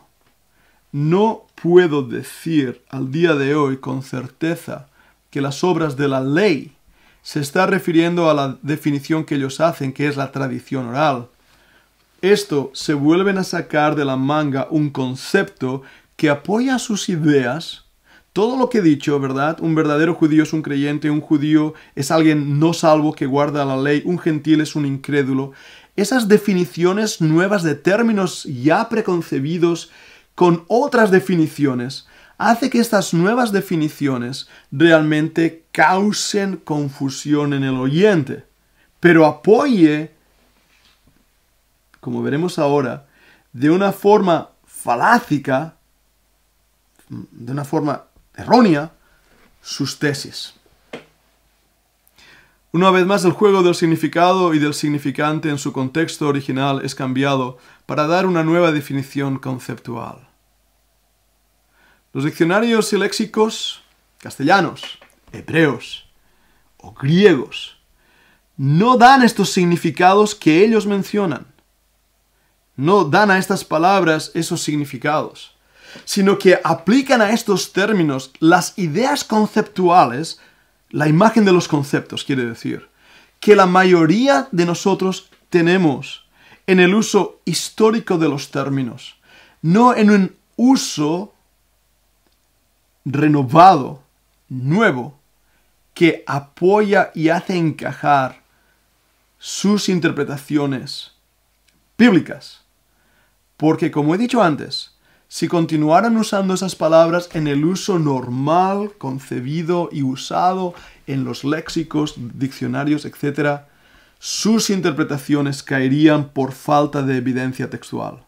No puedo decir al día de hoy con certeza que las obras de la ley se está refiriendo a la definición que ellos hacen, que es la tradición oral. Esto se vuelven a sacar de la manga un concepto que apoya sus ideas todo lo que he dicho, ¿verdad? Un verdadero judío es un creyente, un judío es alguien no salvo que guarda la ley, un gentil es un incrédulo. Esas definiciones nuevas de términos ya preconcebidos con otras definiciones hace que estas nuevas definiciones realmente causen confusión en el oyente, pero apoye, como veremos ahora, de una forma falácica, de una forma errónea sus tesis. Una vez más, el juego del significado y del significante en su contexto original es cambiado para dar una nueva definición conceptual. Los diccionarios y léxicos castellanos, hebreos o griegos no dan estos significados que ellos mencionan. No dan a estas palabras esos significados sino que aplican a estos términos las ideas conceptuales, la imagen de los conceptos, quiere decir, que la mayoría de nosotros tenemos en el uso histórico de los términos, no en un uso renovado, nuevo, que apoya y hace encajar sus interpretaciones bíblicas. Porque como he dicho antes, si continuaran usando esas palabras en el uso normal, concebido y usado en los léxicos, diccionarios, etc., sus interpretaciones caerían por falta de evidencia textual.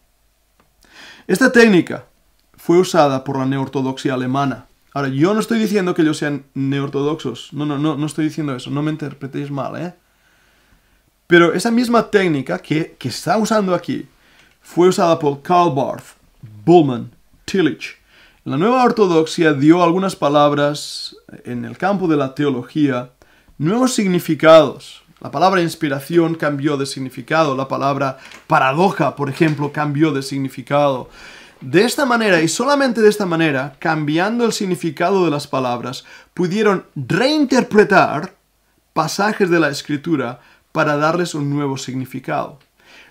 Esta técnica fue usada por la neortodoxia alemana. Ahora, yo no estoy diciendo que ellos sean neortodoxos. No, no, no, no estoy diciendo eso. No me interpretéis mal, ¿eh? Pero esa misma técnica que, que está usando aquí fue usada por Karl Barth Bullman, Tillich. La nueva ortodoxia dio algunas palabras en el campo de la teología nuevos significados. La palabra inspiración cambió de significado, la palabra paradoja, por ejemplo, cambió de significado. De esta manera y solamente de esta manera, cambiando el significado de las palabras, pudieron reinterpretar pasajes de la escritura para darles un nuevo significado.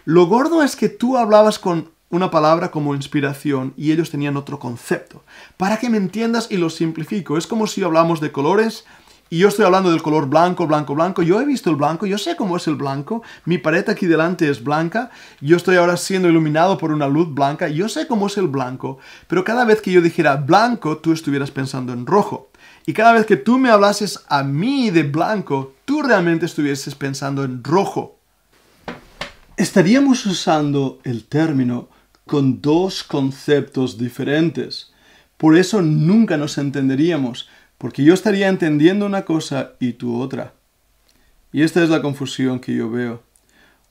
Lo gordo es que tú hablabas con una palabra como inspiración y ellos tenían otro concepto. Para que me entiendas y lo simplifico, es como si hablamos de colores y yo estoy hablando del color blanco, blanco, blanco. Yo he visto el blanco, yo sé cómo es el blanco. Mi pared aquí delante es blanca. Yo estoy ahora siendo iluminado por una luz blanca. Yo sé cómo es el blanco. Pero cada vez que yo dijera blanco, tú estuvieras pensando en rojo. Y cada vez que tú me hablases a mí de blanco, tú realmente estuvieses pensando en rojo. Estaríamos usando el término con dos conceptos diferentes. Por eso nunca nos entenderíamos, porque yo estaría entendiendo una cosa y tú otra. Y esta es la confusión que yo veo.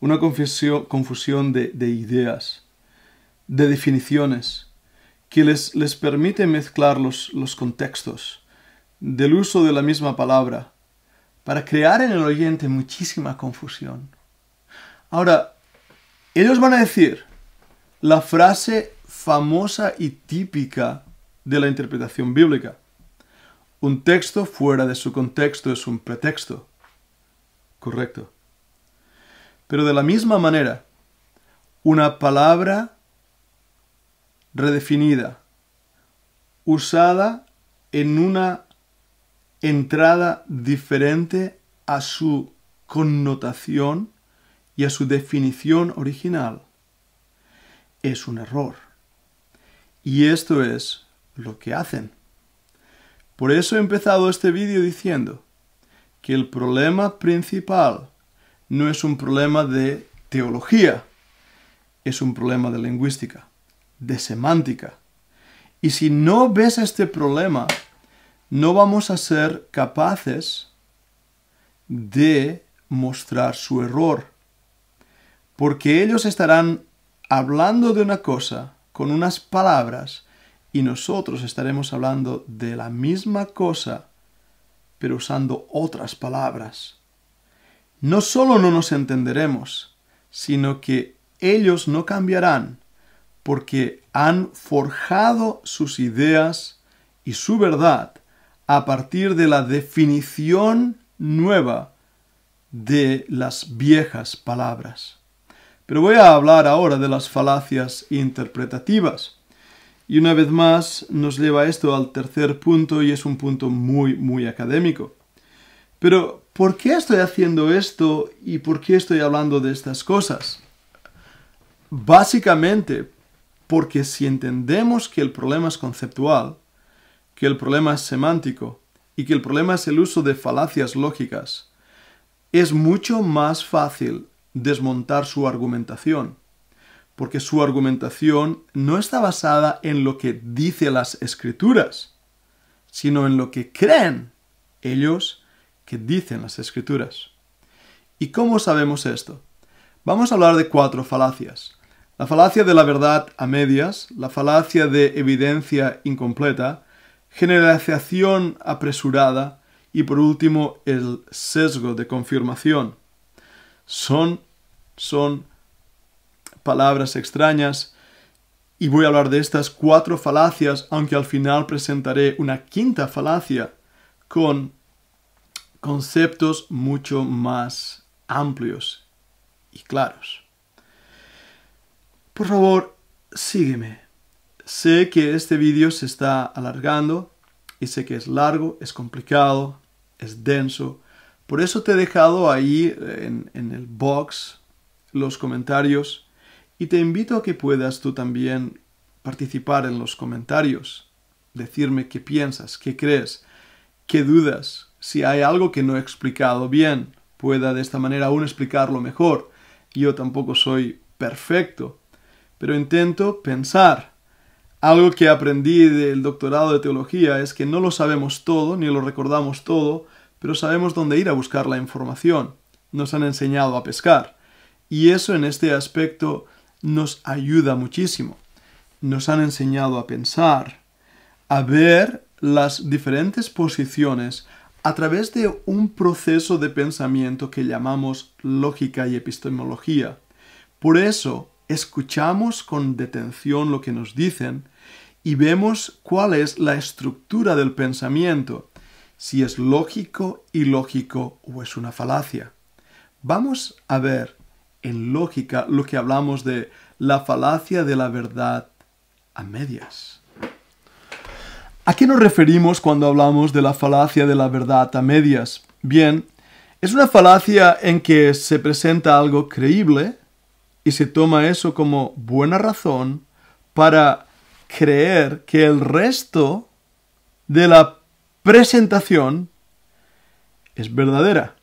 Una confusión, de, ideas, de definiciones, que les, les permite mezclar los contextos del uso de la misma palabra para crear en el oyente muchísima confusión. Ahora, ellos van a decir, la frase famosa y típica de la interpretación bíblica. Un texto fuera de su contexto es un pretexto. Correcto. Pero de la misma manera, una palabra redefinida, usada en una entrada diferente a su connotación y a su definición original es un error. Y esto es lo que hacen. Por eso he empezado este vídeo diciendo que el problema principal no es un problema de teología, es un problema de lingüística, de semántica. Y si no ves este problema, no vamos a ser capaces de mostrar su error, porque ellos estarán hablando de una cosa con unas palabras y nosotros estaremos hablando de la misma cosa, pero usando otras palabras. No solo no nos entenderemos, sino que ellos no cambiarán, porque han forjado sus ideas y su verdad a partir de la definición nueva de las viejas palabras. Pero voy a hablar ahora de las falacias interpretativas. Y una vez más nos lleva esto al tercer punto y es un punto muy, muy académico. Pero, ¿por qué estoy haciendo esto y por qué estoy hablando de estas cosas? Básicamente, porque si entendemos que el problema es conceptual, que el problema es semántico y que el problema es el uso de falacias lógicas, es mucho más fácil desmontar su argumentación, porque su argumentación no está basada en lo que dice las escrituras, sino en lo que creen ellos que dicen las escrituras. ¿Y cómo sabemos esto? Vamos a hablar de cuatro falacias. La falacia de la verdad a medias, la falacia de evidencia incompleta, generalización apresurada y por último el sesgo de confirmación son, son palabras extrañas y voy a hablar de estas cuatro falacias, aunque al final presentaré una quinta falacia con conceptos mucho más amplios y claros. Por favor, sígueme. Sé que este vídeo se está alargando y sé que es largo, es complicado, es denso, por eso te he dejado ahí eh, en, el box los comentarios y te invito a que puedas tú también participar en los comentarios, decirme qué piensas, qué crees, qué dudas, si hay algo que no he explicado bien, pueda de esta manera aún explicarlo mejor. Yo tampoco soy perfecto, pero intento pensar. Algo que aprendí del doctorado de teología es que no lo sabemos todo ni lo recordamos todo, pero sabemos dónde ir a buscar la información. Nos han enseñado a pescar. Y eso en este aspecto nos ayuda muchísimo. Nos han enseñado a pensar, a ver las diferentes posiciones a través de un proceso de pensamiento que llamamos lógica y epistemología. Por eso, escuchamos con detención lo que nos dicen y vemos cuál es la estructura del pensamiento si es lógico, ilógico o es una falacia. Vamos a ver en lógica lo que hablamos de la falacia de la verdad a medias. ¿A qué nos referimos cuando hablamos de la falacia de la verdad a medias? Bien, es una falacia en que se presenta algo creíble y se toma eso como buena razón para creer que el resto de la presentación es verdadera.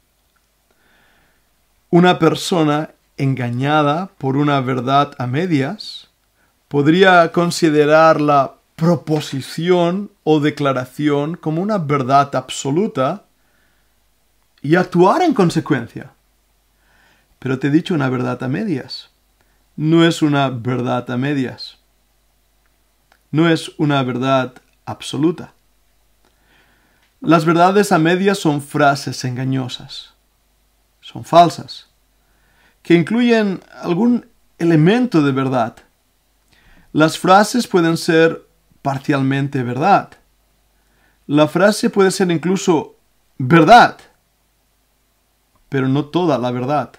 Una persona engañada por una verdad a medias podría considerar la proposición o declaración como una verdad absoluta y actuar en consecuencia. Pero te he dicho una verdad a medias. No es una verdad a medias. No es una verdad absoluta. Las verdades a medias son frases engañosas, son falsas, que incluyen algún elemento de verdad. Las frases pueden ser parcialmente verdad. La frase puede ser incluso verdad, pero no toda la verdad,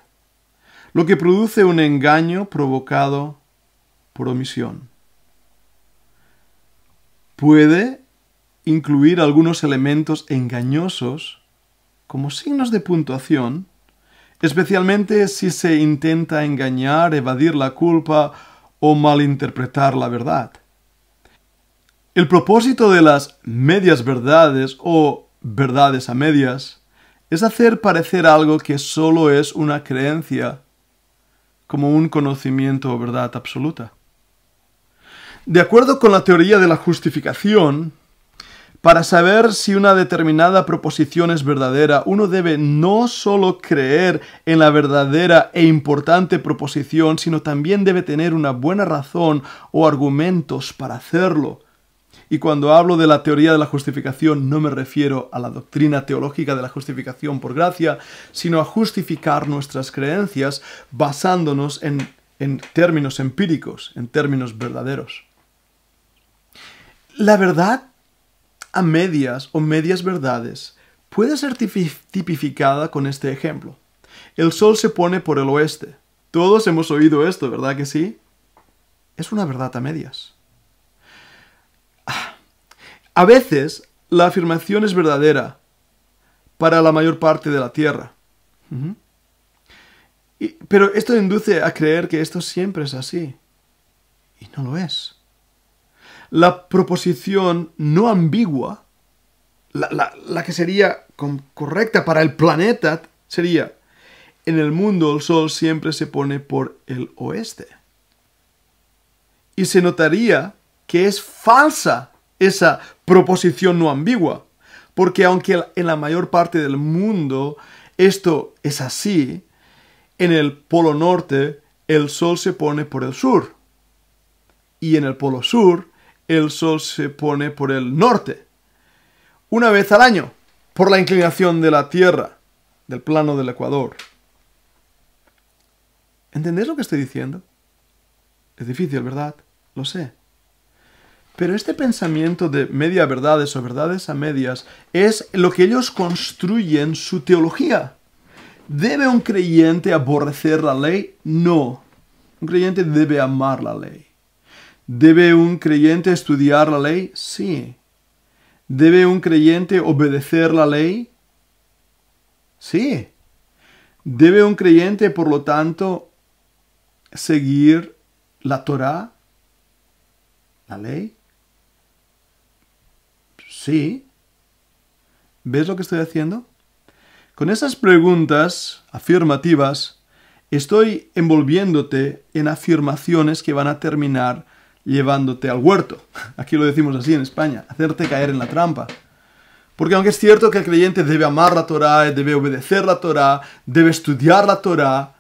lo que produce un engaño provocado por omisión. Puede incluir algunos elementos engañosos como signos de puntuación, especialmente si se intenta engañar, evadir la culpa o malinterpretar la verdad. El propósito de las medias verdades o verdades a medias es hacer parecer algo que solo es una creencia como un conocimiento o verdad absoluta. De acuerdo con la teoría de la justificación, para saber si una determinada proposición es verdadera, uno debe no solo creer en la verdadera e importante proposición, sino también debe tener una buena razón o argumentos para hacerlo. Y cuando hablo de la teoría de la justificación no me refiero a la doctrina teológica de la justificación por gracia, sino a justificar nuestras creencias basándonos en, en términos empíricos, en términos verdaderos. La verdad a medias o medias verdades puede ser tipificada con este ejemplo. El sol se pone por el oeste. Todos hemos oído esto, ¿verdad que sí? Es una verdad a medias. Ah, a veces la afirmación es verdadera para la mayor parte de la Tierra. Pero esto induce a creer que esto siempre es así. Y no lo es la proposición no ambigua, la, que sería correcta para el planeta, sería, en el mundo el sol siempre se pone por el oeste. Y se notaría que es falsa esa proposición no ambigua, porque aunque en la mayor parte del mundo esto es así, en el polo norte el sol se pone por el sur y en el polo sur el sol se pone por el norte, una vez al año, por la inclinación de la Tierra, del plano del Ecuador. ¿Entendéis lo que estoy diciendo? Es difícil, ¿verdad? Lo sé. Pero este pensamiento de media verdades o verdades a medias es lo que ellos construyen su teología. ¿Debe un creyente aborrecer la ley? No. Un creyente debe amar la ley. ¿Debe un creyente estudiar la ley? Sí. ¿Debe un creyente obedecer la ley? Sí. ¿Debe un creyente, por lo tanto, seguir la Torah? ¿La ley? Sí. ¿Ves lo que estoy haciendo? Con esas preguntas afirmativas, estoy envolviéndote en afirmaciones que van a terminar llevándote al huerto. Aquí lo decimos así en España, hacerte caer en la trampa. Porque aunque es cierto que el creyente debe amar la Torá, debe obedecer la Torá, debe estudiar la Torá,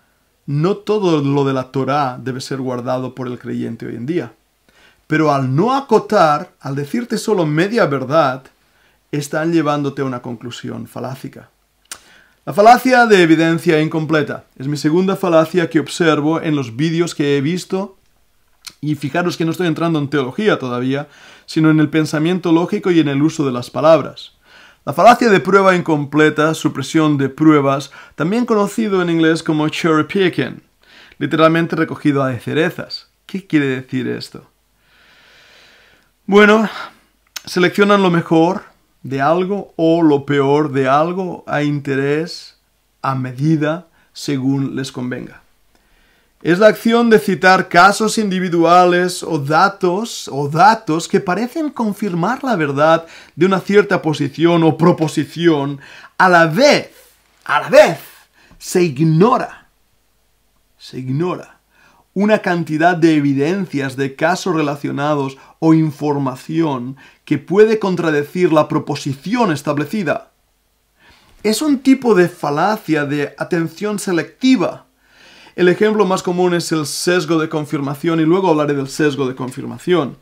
no todo lo de la Torá debe ser guardado por el creyente hoy en día. Pero al no acotar, al decirte solo media verdad, están llevándote a una conclusión falácica. La falacia de evidencia incompleta es mi segunda falacia que observo en los vídeos que he visto y fijaros que no estoy entrando en teología todavía, sino en el pensamiento lógico y en el uso de las palabras. La falacia de prueba incompleta, supresión de pruebas, también conocido en inglés como cherry picking, literalmente recogido a de cerezas. ¿Qué quiere decir esto? Bueno, seleccionan lo mejor de algo o lo peor de algo a interés, a medida, según les convenga es la acción de citar casos individuales o datos o datos que parecen confirmar la verdad de una cierta posición o proposición, a la vez, a la vez se ignora se ignora una cantidad de evidencias de casos relacionados o información que puede contradecir la proposición establecida. Es un tipo de falacia de atención selectiva el ejemplo más común es el sesgo de confirmación y luego hablaré del sesgo de confirmación.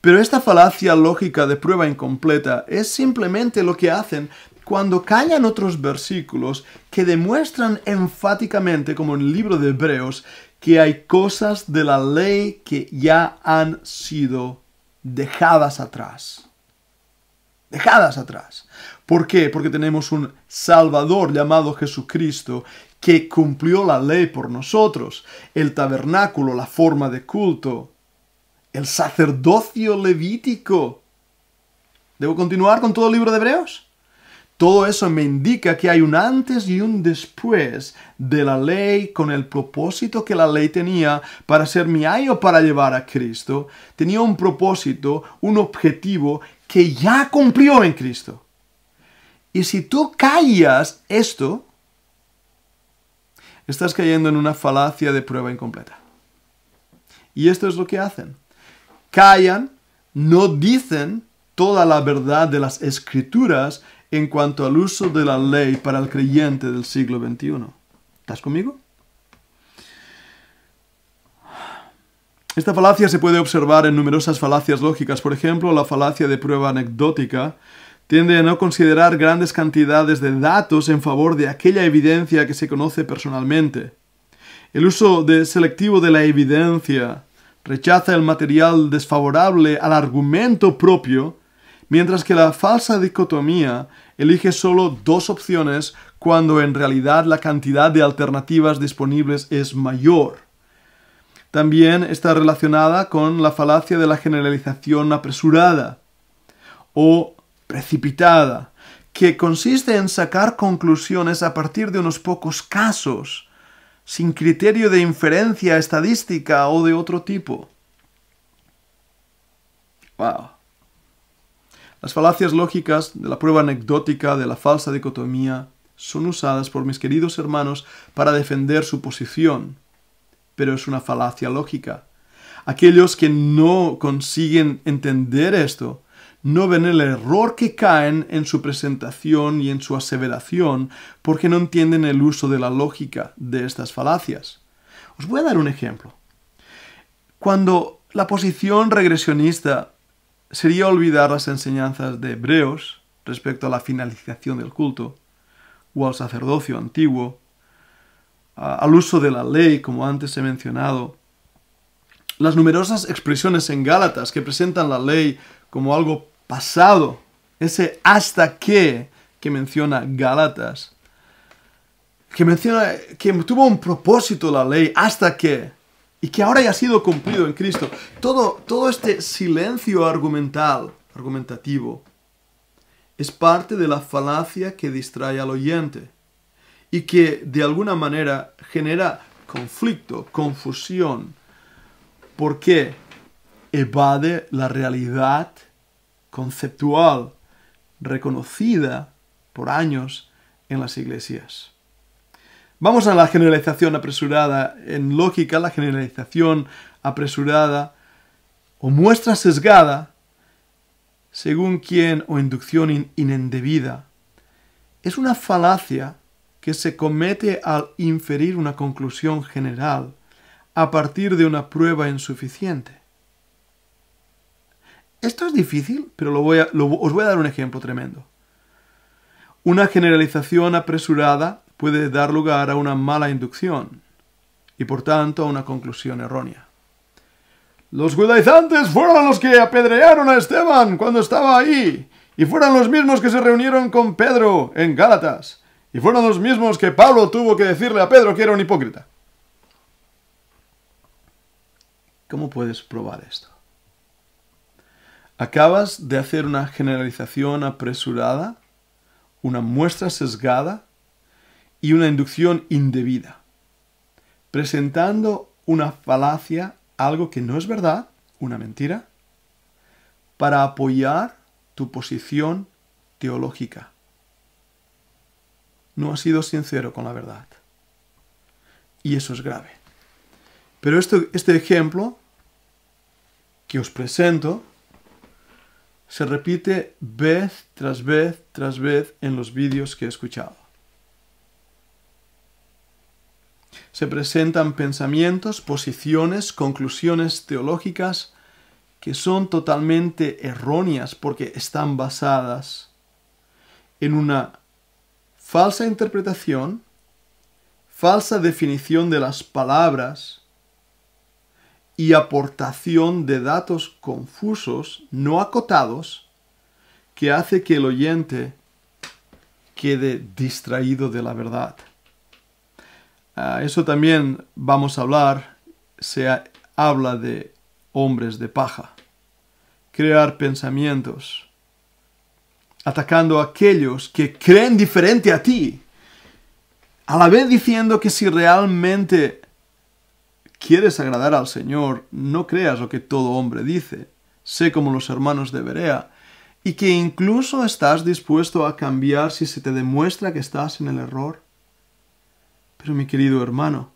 Pero esta falacia lógica de prueba incompleta es simplemente lo que hacen cuando callan otros versículos que demuestran enfáticamente, como en el libro de Hebreos, que hay cosas de la ley que ya han sido dejadas atrás. Dejadas atrás. ¿Por qué? Porque tenemos un Salvador llamado Jesucristo que cumplió la ley por nosotros, el tabernáculo, la forma de culto, el sacerdocio levítico. ¿Debo continuar con todo el libro de Hebreos? Todo eso me indica que hay un antes y un después de la ley con el propósito que la ley tenía para ser mi para llevar a Cristo. Tenía un propósito, un objetivo que ya cumplió en Cristo. Y si tú callas esto, estás cayendo en una falacia de prueba incompleta. Y esto es lo que hacen. Callan, no dicen toda la verdad de las escrituras en cuanto al uso de la ley para el creyente del siglo XXI. ¿Estás conmigo? Esta falacia se puede observar en numerosas falacias lógicas, por ejemplo, la falacia de prueba anecdótica, tiende a no considerar grandes cantidades de datos en favor de aquella evidencia que se conoce personalmente. El uso de selectivo de la evidencia rechaza el material desfavorable al argumento propio, mientras que la falsa dicotomía elige solo dos opciones cuando en realidad la cantidad de alternativas disponibles es mayor. También está relacionada con la falacia de la generalización apresurada o precipitada, que consiste en sacar conclusiones a partir de unos pocos casos, sin criterio de inferencia estadística o de otro tipo. Wow. Las falacias lógicas de la prueba anecdótica de la falsa dicotomía son usadas por mis queridos hermanos para defender su posición, pero es una falacia lógica. Aquellos que no consiguen entender esto no ven el error que caen en su presentación y en su aseveración porque no entienden el uso de la lógica de estas falacias. Os voy a dar un ejemplo. Cuando la posición regresionista sería olvidar las enseñanzas de Hebreos respecto a la finalización del culto o al sacerdocio antiguo, al uso de la ley, como antes he mencionado, las numerosas expresiones en Gálatas que presentan la ley como algo pasado, ese hasta qué que menciona Galatas, que menciona que tuvo un propósito la ley hasta qué, y que ahora ya ha sido cumplido en Cristo. Todo, todo este silencio argumental, argumentativo, es parte de la falacia que distrae al oyente y que de alguna manera genera conflicto, confusión, porque evade la realidad conceptual reconocida por años en las iglesias. Vamos a la generalización apresurada. En lógica, la generalización apresurada o muestra sesgada, según quien, o inducción inendebida, es una falacia que se comete al inferir una conclusión general a partir de una prueba insuficiente. Esto es difícil, pero os voy a dar un ejemplo tremendo. Una generalización apresurada puede dar lugar a una mala inducción y por tanto a una conclusión errónea. Los judaizantes fueron los que apedrearon a Esteban cuando estaba ahí y fueron los mismos que se reunieron con Pedro en Gálatas y fueron los mismos que Pablo tuvo que decirle a Pedro que era un hipócrita. ¿Cómo puedes probar esto? Acabas de hacer una generalización apresurada, una muestra sesgada y una inducción indebida, presentando una falacia, algo que no es verdad, una mentira, para apoyar tu posición teológica. No has sido sincero con la verdad. Y eso es grave. Pero esto, este ejemplo que os presento se repite vez tras vez tras vez en los vídeos que he escuchado. Se presentan pensamientos, posiciones, conclusiones teológicas que son totalmente erróneas porque están basadas en una falsa interpretación, falsa definición de las palabras, y aportación de datos confusos, no acotados, que hace que el oyente quede distraído de la verdad. Ah, eso también vamos a hablar, se habla de hombres de paja, crear pensamientos, atacando a aquellos que creen diferente a ti, a la vez diciendo que si realmente quieres agradar al Señor, no creas lo que todo hombre dice, sé como los hermanos de Berea, y que incluso estás dispuesto a cambiar si se te demuestra que estás en el error. Pero mi querido hermano,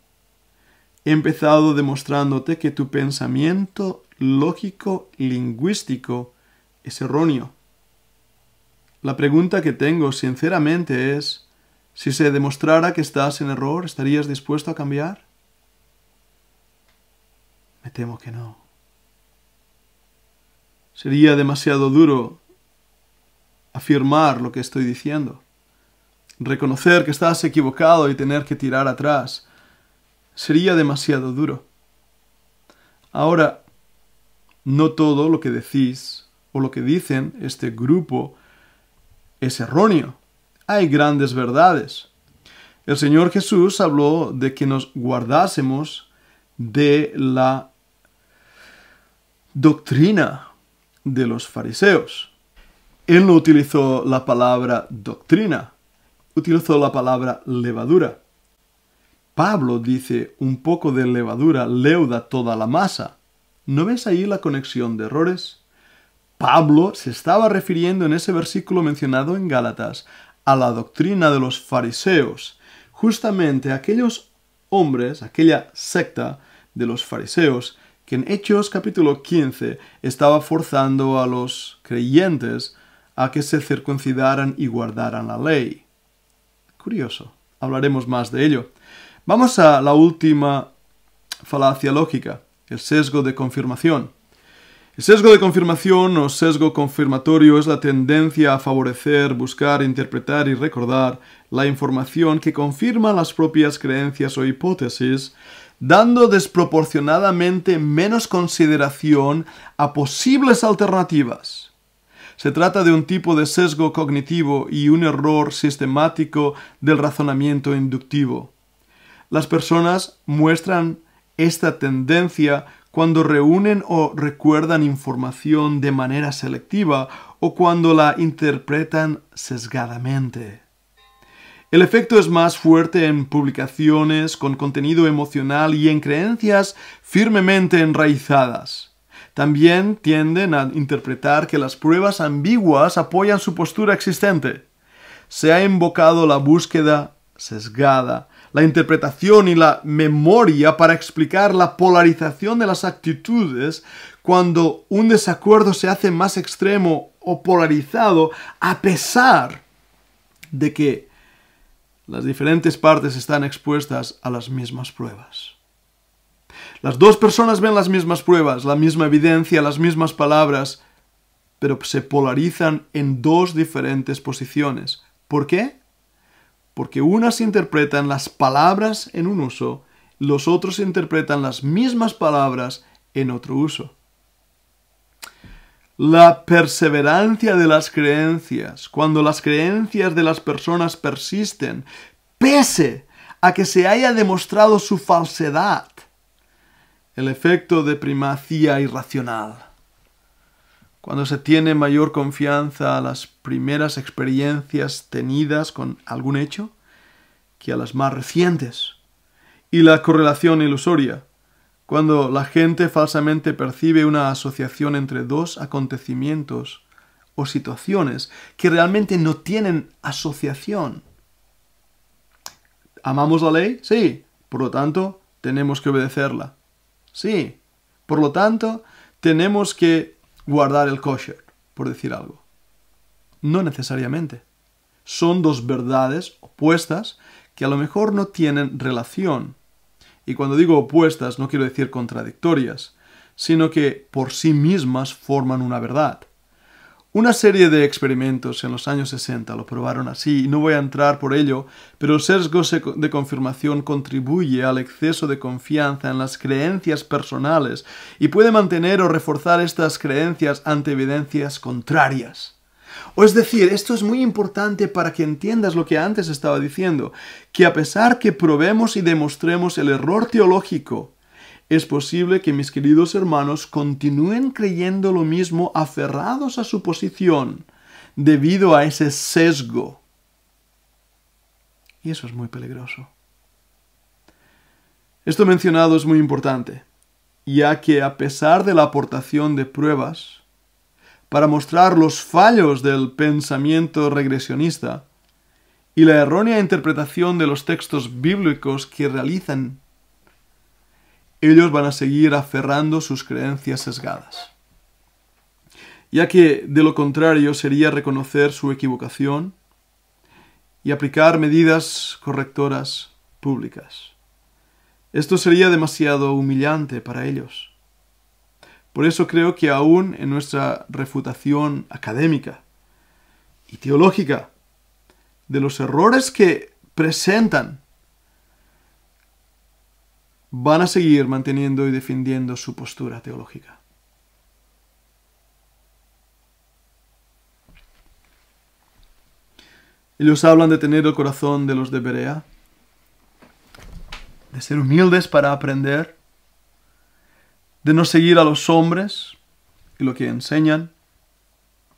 he empezado demostrándote que tu pensamiento lógico lingüístico es erróneo. La pregunta que tengo sinceramente es, si se demostrara que estás en error, ¿estarías dispuesto a cambiar? Me temo que no. Sería demasiado duro afirmar lo que estoy diciendo, reconocer que estás equivocado y tener que tirar atrás. Sería demasiado duro. Ahora, no todo lo que decís o lo que dicen este grupo es erróneo. Hay grandes verdades. El Señor Jesús habló de que nos guardásemos de la doctrina de los fariseos. Él no utilizó la palabra doctrina, utilizó la palabra levadura. Pablo dice, un poco de levadura leuda toda la masa. ¿No ves ahí la conexión de errores? Pablo se estaba refiriendo en ese versículo mencionado en Gálatas a la doctrina de los fariseos, justamente aquellos hombres, aquella secta de los fariseos, que en Hechos capítulo 15 estaba forzando a los creyentes a que se circuncidaran y guardaran la ley. Curioso, hablaremos más de ello. Vamos a la última falacia lógica, el sesgo de confirmación. El sesgo de confirmación o sesgo confirmatorio es la tendencia a favorecer, buscar, interpretar y recordar la información que confirma las propias creencias o hipótesis dando desproporcionadamente menos consideración a posibles alternativas. Se trata de un tipo de sesgo cognitivo y un error sistemático del razonamiento inductivo. Las personas muestran esta tendencia cuando reúnen o recuerdan información de manera selectiva o cuando la interpretan sesgadamente. El efecto es más fuerte en publicaciones con contenido emocional y en creencias firmemente enraizadas. También tienden a interpretar que las pruebas ambiguas apoyan su postura existente. Se ha invocado la búsqueda sesgada, la interpretación y la memoria para explicar la polarización de las actitudes cuando un desacuerdo se hace más extremo o polarizado a pesar de que las diferentes partes están expuestas a las mismas pruebas. Las dos personas ven las mismas pruebas, la misma evidencia, las mismas palabras, pero se polarizan en dos diferentes posiciones. ¿Por qué? Porque unas interpretan las palabras en un uso, los otros interpretan las mismas palabras en otro uso la perseverancia de las creencias, cuando las creencias de las personas persisten, pese a que se haya demostrado su falsedad, el efecto de primacía irracional. Cuando se tiene mayor confianza a las primeras experiencias tenidas con algún hecho que a las más recientes, y la correlación ilusoria cuando la gente falsamente percibe una asociación entre dos acontecimientos o situaciones que realmente no tienen asociación. ¿Amamos la ley? Sí. Por lo tanto, tenemos que obedecerla. Sí. Por lo tanto, tenemos que guardar el kosher, por decir algo. No necesariamente. Son dos verdades opuestas que a lo mejor no tienen relación y cuando digo opuestas no quiero decir contradictorias, sino que por sí mismas forman una verdad. Una serie de experimentos en los años 60 lo probaron así y no voy a entrar por ello, pero el sesgo de confirmación contribuye al exceso de confianza en las creencias personales y puede mantener o reforzar estas creencias ante evidencias contrarias. O es decir, esto es muy importante para que entiendas lo que antes estaba diciendo, que a pesar que probemos y demostremos el error teológico, es posible que mis queridos hermanos continúen creyendo lo mismo aferrados a su posición debido a ese sesgo. Y eso es muy peligroso. Esto mencionado es muy importante, ya que a pesar de la aportación de pruebas, para mostrar los fallos del pensamiento regresionista y la errónea interpretación de los textos bíblicos que realizan, ellos van a seguir aferrando sus creencias sesgadas, ya que de lo contrario sería reconocer su equivocación y aplicar medidas correctoras públicas. Esto sería demasiado humillante para ellos. Por eso creo que aún en nuestra refutación académica y teológica de los errores que presentan, van a seguir manteniendo y defendiendo su postura teológica. Ellos hablan de tener el corazón de los de Berea, de ser humildes para aprender, de no seguir a los hombres y lo que enseñan,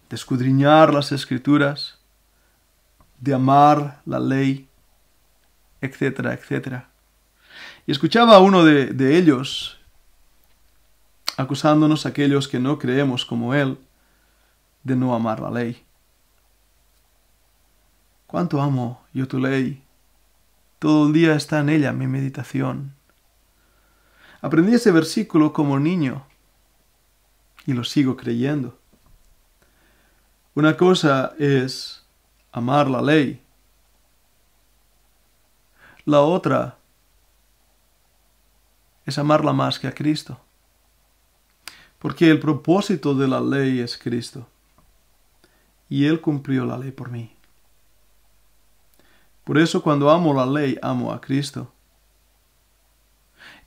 de escudriñar las escrituras, de amar la ley, etcétera, etcétera. Y escuchaba a uno de, ellos acusándonos aquellos que no creemos como él de no amar la ley. ¿Cuánto amo yo tu ley? Todo el día está en ella mi meditación. Aprendí ese versículo como niño y lo sigo creyendo. Una cosa es amar la ley. La otra es amarla más que a Cristo. Porque el propósito de la ley es Cristo. Y Él cumplió la ley por mí. Por eso cuando amo la ley, amo a Cristo.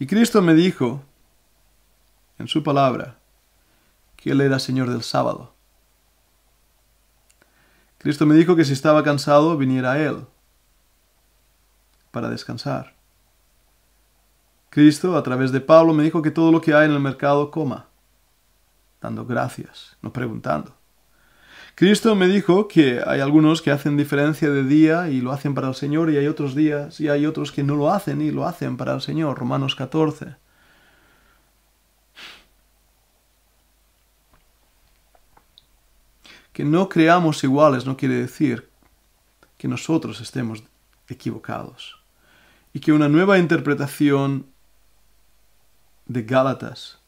Y Cristo me dijo, en su palabra, que Él era Señor del sábado. Cristo me dijo que si estaba cansado, viniera a Él para descansar. Cristo, a través de Pablo, me dijo que todo lo que hay en el mercado coma, dando gracias, no preguntando. Cristo me dijo que hay algunos que hacen diferencia de día y lo hacen para el Señor y hay otros días y hay otros que no lo hacen y lo hacen para el Señor. Romanos 14. Que no creamos iguales no quiere decir que nosotros estemos equivocados y que una nueva interpretación de Gálatas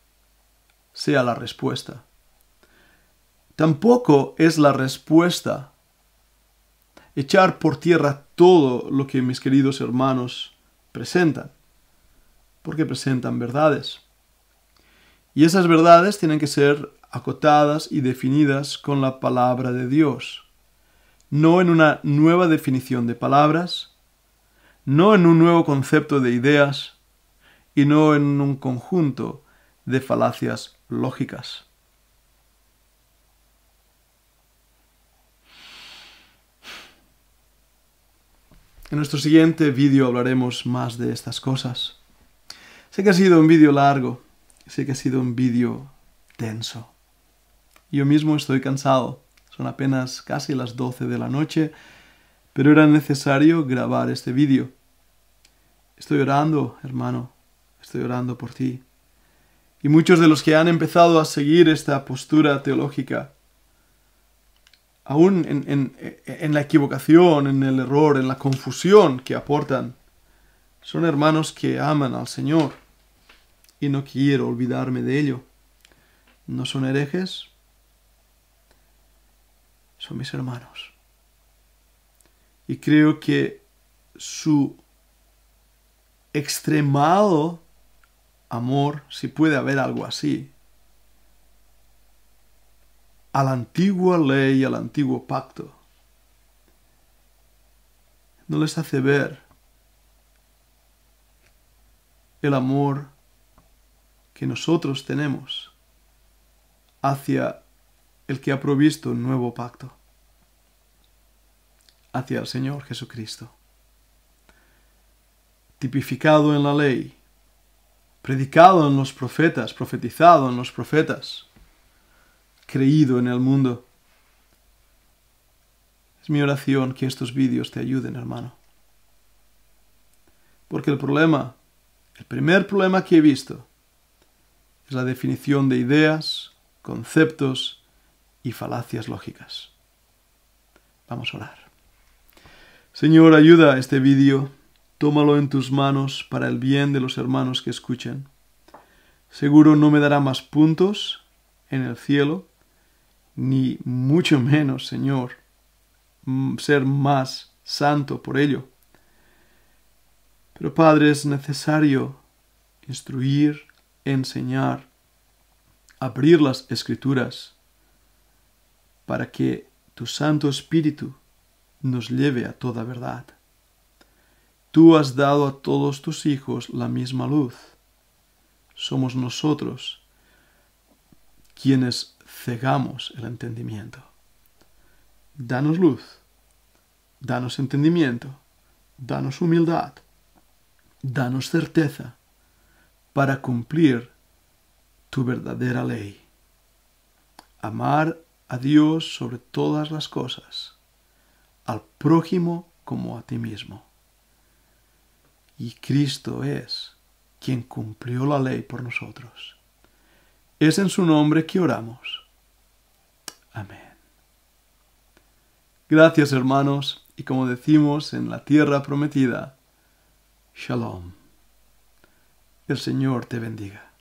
sea la respuesta tampoco es la respuesta echar por tierra todo lo que mis queridos hermanos presentan, porque presentan verdades. Y esas verdades tienen que ser acotadas y definidas con la palabra de Dios, no en una nueva definición de palabras, no en un nuevo concepto de ideas y no en un conjunto de falacias lógicas. En nuestro siguiente vídeo hablaremos más de estas cosas. Sé que ha sido un vídeo largo, sé que ha sido un vídeo tenso. Yo mismo estoy cansado, son apenas casi las 12 de la noche, pero era necesario grabar este vídeo. Estoy orando, hermano, estoy orando por ti. Y muchos de los que han empezado a seguir esta postura teológica aún en, la equivocación, en el error, en la confusión que aportan. Son hermanos que aman al Señor y no quiero olvidarme de ello. No son herejes, son mis hermanos. Y creo que su extremado amor, si puede haber algo así, a la antigua ley, al antiguo pacto. No les hace ver el amor que nosotros tenemos hacia el que ha provisto un nuevo pacto, hacia el Señor Jesucristo, tipificado en la ley, predicado en los profetas, profetizado en los profetas creído en el mundo. Es mi oración que estos vídeos te ayuden, hermano. Porque el problema, el primer problema que he visto, es la definición de ideas, conceptos y falacias lógicas. Vamos a orar. Señor, ayuda a este vídeo, tómalo en tus manos para el bien de los hermanos que escuchen. Seguro no me dará más puntos en el cielo ni mucho menos, Señor, mm, ser más santo por ello. Pero Padre, es necesario instruir, enseñar, abrir las escrituras para que tu Santo Espíritu nos lleve a toda verdad. Tú has dado a todos tus hijos la misma luz. Somos nosotros quienes cegamos el entendimiento. Danos luz, danos entendimiento, danos humildad, danos certeza para cumplir tu verdadera ley. Amar a Dios sobre todas las cosas, al prójimo como a ti mismo. Y Cristo es quien cumplió la ley por nosotros. Es en su nombre que oramos. Amén. Gracias hermanos, y como decimos en la tierra prometida, Shalom. El Señor te bendiga.